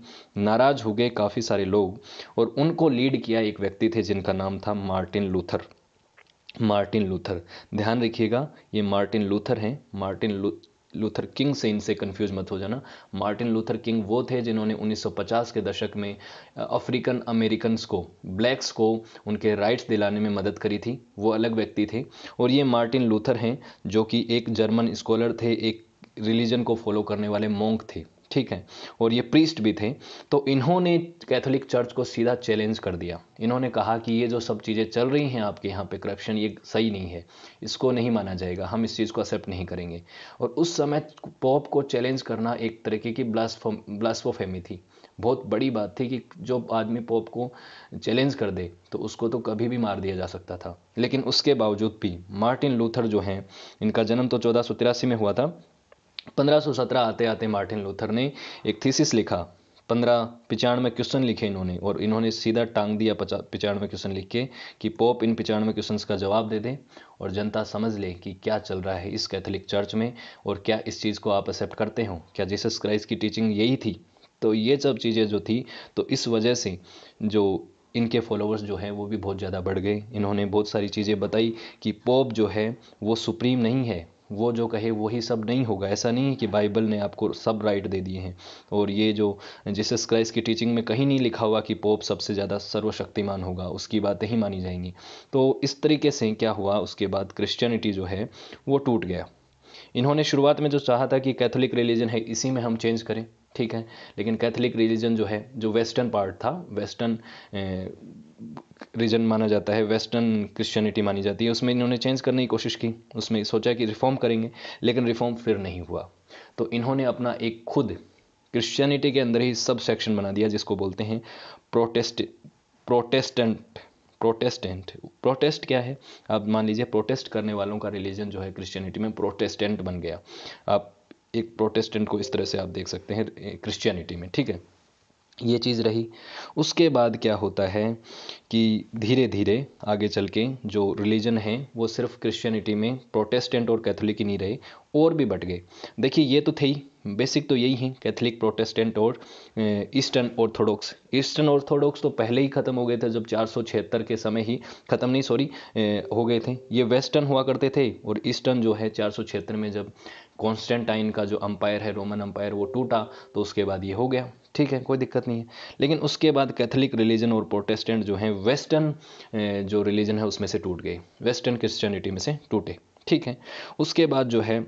नाराज़ हो गए काफ़ी सारे लोग और उनको लीड किया एक व्यक्ति थे जिनका नाम था मार्टिन लूथर मार्टिन लूथर ध्यान रखिएगा ये मार्टिन लूथर हैं मार्टिन लूथर किंग से इनसे कंफ्यूज मत हो जाना मार्टिन लूथर किंग वो थे जिन्होंने 1950 के दशक में अफ्रीकन अमेरिकन को ब्लैक्स को उनके राइट्स दिलाने में मदद करी थी वो अलग व्यक्ति थे और ये मार्टिन लूथर हैं जो कि एक जर्मन स्कॉलर थे एक रिलीजन को फॉलो करने वाले मोंक थे ठीक है और ये प्रीस्ट भी थे तो इन्होंने कैथोलिक चर्च को सीधा चैलेंज कर दिया इन्होंने कहा कि ये जो सब चीज़ें चल रही हैं आपके यहाँ पे करप्शन ये सही नहीं है इसको नहीं माना जाएगा हम इस चीज़ को एक्सेप्ट नहीं करेंगे और उस समय पॉप को चैलेंज करना एक तरीके की ब्लास्फोम ब्लास्फोफेमी थी बहुत बड़ी बात थी कि जो आदमी पॉप को चैलेंज कर दे तो उसको तो कभी भी मार दिया जा सकता था लेकिन उसके बावजूद भी मार्टिन लूथर जो हैं इनका जन्म तो चौदह में हुआ था 1517 आते आते मार्टिन लूथर ने एक थीसिस लिखा पंद्रह पिचानवे क्वेश्चन लिखे इन्होंने और इन्होंने सीधा टांग दिया पिचानवे क्वेश्चन लिख के कि पोप इन पिचानवे क्वेश्चन का जवाब दे दें और जनता समझ ले कि क्या चल रहा है इस कैथोलिक चर्च में और क्या इस चीज़ को आप एक्सेप्ट करते हो क्या जीसस क्राइस्ट की टीचिंग यही थी तो ये सब चीज़ें जो थी तो इस वजह से जो इनके फॉलोअर्स जो हैं वो भी बहुत ज़्यादा बढ़ गए इन्होंने बहुत सारी चीज़ें बताई कि पोप जो है वो सुप्रीम नहीं है वो जो कहे वही सब नहीं होगा ऐसा नहीं है कि बाइबल ने आपको सब राइट दे दिए हैं और ये जो जीसस क्राइस्ट की टीचिंग में कहीं नहीं लिखा हुआ कि पोप सबसे ज़्यादा सर्वशक्तिमान होगा उसकी बातें ही मानी जाएंगी तो इस तरीके से क्या हुआ उसके बाद क्रिश्चियनिटी जो है वो टूट गया इन्होंने शुरुआत में जो चाहा था कि कैथोलिक रिलीजन है इसी में हम चेंज करें ठीक है लेकिन कैथलिक रिलीजन जो है जो वेस्टर्न पार्ट था वेस्टर्न रीजन माना जाता है वेस्टर्न क्रिश्चियनिटी मानी जाती है उसमें इन्होंने चेंज करने की कोशिश की उसमें सोचा कि रिफॉर्म करेंगे लेकिन रिफॉर्म फिर नहीं हुआ तो इन्होंने अपना एक खुद क्रिश्चियनिटी के अंदर ही सब सेक्शन बना दिया जिसको बोलते हैं प्रोटेस्ट प्रोटेस्टेंट प्रोटेस्टेंट प्रोटेस्ट क्या है आप मान लीजिए प्रोटेस्ट करने वालों का रिलीजन जो है क्रिश्चियनिटी में प्रोटेस्टेंट बन गया आप एक प्रोटेस्टेंट को इस तरह से आप देख सकते हैं क्रिश्चियनिटी में ठीक है ये चीज़ रही उसके बाद क्या होता है कि धीरे धीरे आगे चल के जो रिलीजन है वो सिर्फ क्रिश्चियनिटी में प्रोटेस्टेंट और कैथोलिक ही नहीं रहे और भी बट गए देखिए ये तो थे ही बेसिक तो यही है कैथलिक प्रोटेस्टेंट और ईस्टर्न ऑर्थोडॉक्स ईस्टर्न ऑर्थोडॉक्स तो पहले ही ख़त्म हो गए थे जब चार के समय ही ख़त्म नहीं सॉरी हो गए थे ये वेस्टर्न हुआ करते थे और ईस्टर्न जो है चार में जब कॉन्स्टेंटाइन का जो अंपायर है रोमन अंपायर वो टूटा तो उसके बाद ये हो गया ठीक है कोई दिक्कत नहीं है लेकिन उसके बाद कैथलिक रिलीजन और प्रोटेस्टेंट जो हैं वेस्टर्न जो रिलीजन है उसमें से टूट गए वेस्टर्न क्रिश्चियनिटी में से टूटे ठीक है उसके बाद जो है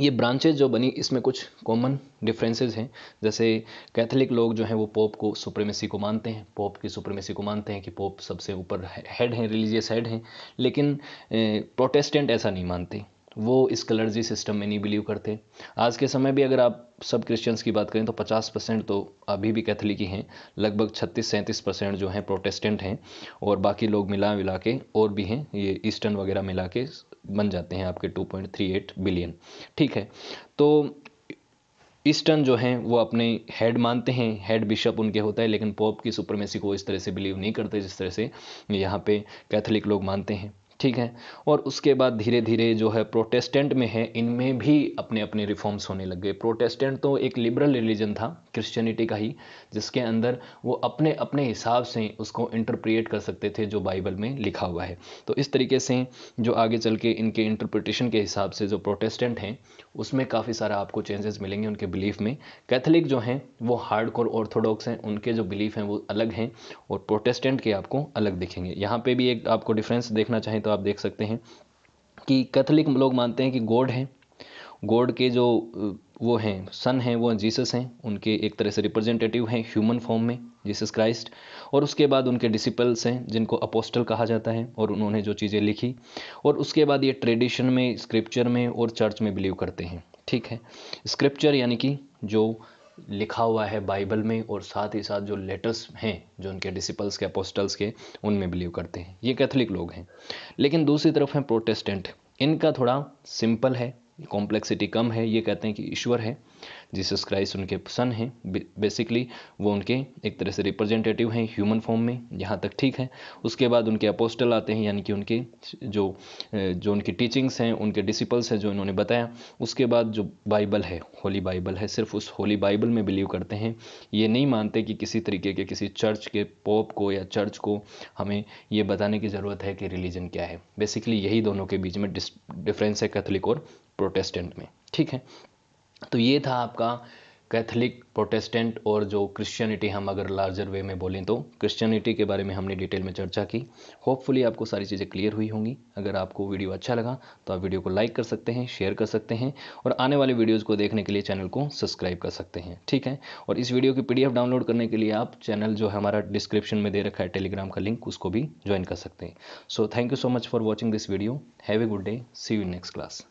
ये ब्रांचेज जो बनी इसमें कुछ कॉमन डिफरेंसेस हैं जैसे कैथलिक लोग जो हैं वो पोप को सुप्रीमेसी को मानते हैं पोप की सुप्रीमेसी को मानते हैं कि पोप सबसे ऊपर हेड हैं रिलीजियस हेड हैं लेकिन प्रोटेस्टेंट ऐसा नहीं मानते वो इस कलर्जी सिस्टम में नहीं बिलीव करते आज के समय भी अगर आप सब क्रिश्चियंस की बात करें तो 50 परसेंट तो अभी भी कैथलिक ही हैं लगभग 36 सैंतीस परसेंट जो हैं प्रोटेस्टेंट हैं और बाकी लोग मिला मिला के और भी हैं ये ईस्टर्न वगैरह मिला के बन जाते हैं आपके 2.38 बिलियन ठीक है तो ईस्टर्न जो हैं वो अपने हेड मानते हैं हेड बिशप उनके होता है लेकिन पोप की सुप्रमेसी को इस तरह से बिलीव नहीं करते जिस तरह से यहाँ पे कैथोलिक लोग मानते हैं ठीक है और उसके बाद धीरे धीरे जो है प्रोटेस्टेंट में है इनमें भी अपने अपने रिफॉर्म्स होने लग गए प्रोटेस्टेंट तो एक लिबरल रिलीजन था क्रिश्चियनिटी का ही जिसके अंदर वो अपने अपने हिसाब से उसको इंटरप्रिएट कर सकते थे जो बाइबल में लिखा हुआ है तो इस तरीके से जो आगे चल के इनके इंटरप्रिटेशन के हिसाब से जो प्रोटेस्टेंट हैं उसमें काफ़ी सारा आपको चेंजेस मिलेंगे उनके बिलीफ में कैथलिक जो हैं वो हार्ड कोर ऑर्थोडॉक्स हैं उनके जो बिलीफ हैं वो अलग हैं और प्रोटेस्टेंट के आपको अलग दिखेंगे यहाँ पर भी एक आपको डिफरेंस देखना चाहें तो आप देख सकते हैं कि कैथलिक लोग मानते हैं कि गॉड हैं गॉड के जो वो हैं सन हैं वो जीसस हैं उनके एक तरह से रिप्रेजेंटेटिव हैं ह्यूमन फॉर्म में जीसस क्राइस्ट और उसके बाद उनके डिसिपल्स हैं जिनको अपोस्टल कहा जाता है और उन्होंने जो चीज़ें लिखी और उसके बाद ये ट्रेडिशन में स्क्रिप्चर में और चर्च में बिलीव करते हैं ठीक है स्क्रिप्चर यानी कि जो लिखा हुआ है बाइबल में और साथ ही साथ जो लेटर्स हैं जो उनके डिसिपल्स के अपोस्टल्स के उनमें बिलीव करते हैं ये कैथोलिक लोग हैं लेकिन दूसरी तरफ हैं प्रोटेस्टेंट इनका थोड़ा सिंपल है कॉम्प्लेक्सिटी कम है ये कहते हैं कि ईश्वर है जीसस क्राइस्ट उनके सन हैं बेसिकली वो उनके एक तरह से रिप्रेजेंटेटिव हैं ह्यूमन फॉर्म में यहाँ तक ठीक है उसके बाद उनके अपोस्टल आते हैं यानी कि उनके जो जो उनकी टीचिंग्स हैं उनके डिसिपल्स हैं जो इन्होंने बताया उसके बाद जो बाइबल है होली बाइबल है सिर्फ उस होली बाइबल में बिलीव करते हैं ये नहीं मानते कि किसी तरीके के किसी चर्च के पोप को या चर्च को हमें ये बताने की ज़रूरत है कि रिलीजन क्या है बेसिकली यही दोनों के बीच में डिफरेंस है कैथलिक और प्रोटेस्टेंट में ठीक है तो ये था आपका कैथलिक प्रोटेस्टेंट और जो क्रिश्चियनिटी हम अगर लार्जर वे में बोलें तो क्रिश्चियनिटी के बारे में हमने डिटेल में चर्चा की होपफुली आपको सारी चीज़ें क्लियर हुई होंगी अगर आपको वीडियो अच्छा लगा तो आप वीडियो को लाइक कर सकते हैं शेयर कर सकते हैं और आने वाले वीडियोज़ को देखने के लिए चैनल को सब्सक्राइब कर सकते हैं ठीक है और इस वीडियो की पी डाउनलोड करने के लिए आप चैनल जो है हमारा डिस्क्रिप्शन में दे रखा है टेलीग्राम का लिंक उसको भी ज्वाइन कर सकते हैं so thank you so much for watching this video have a good day see you next class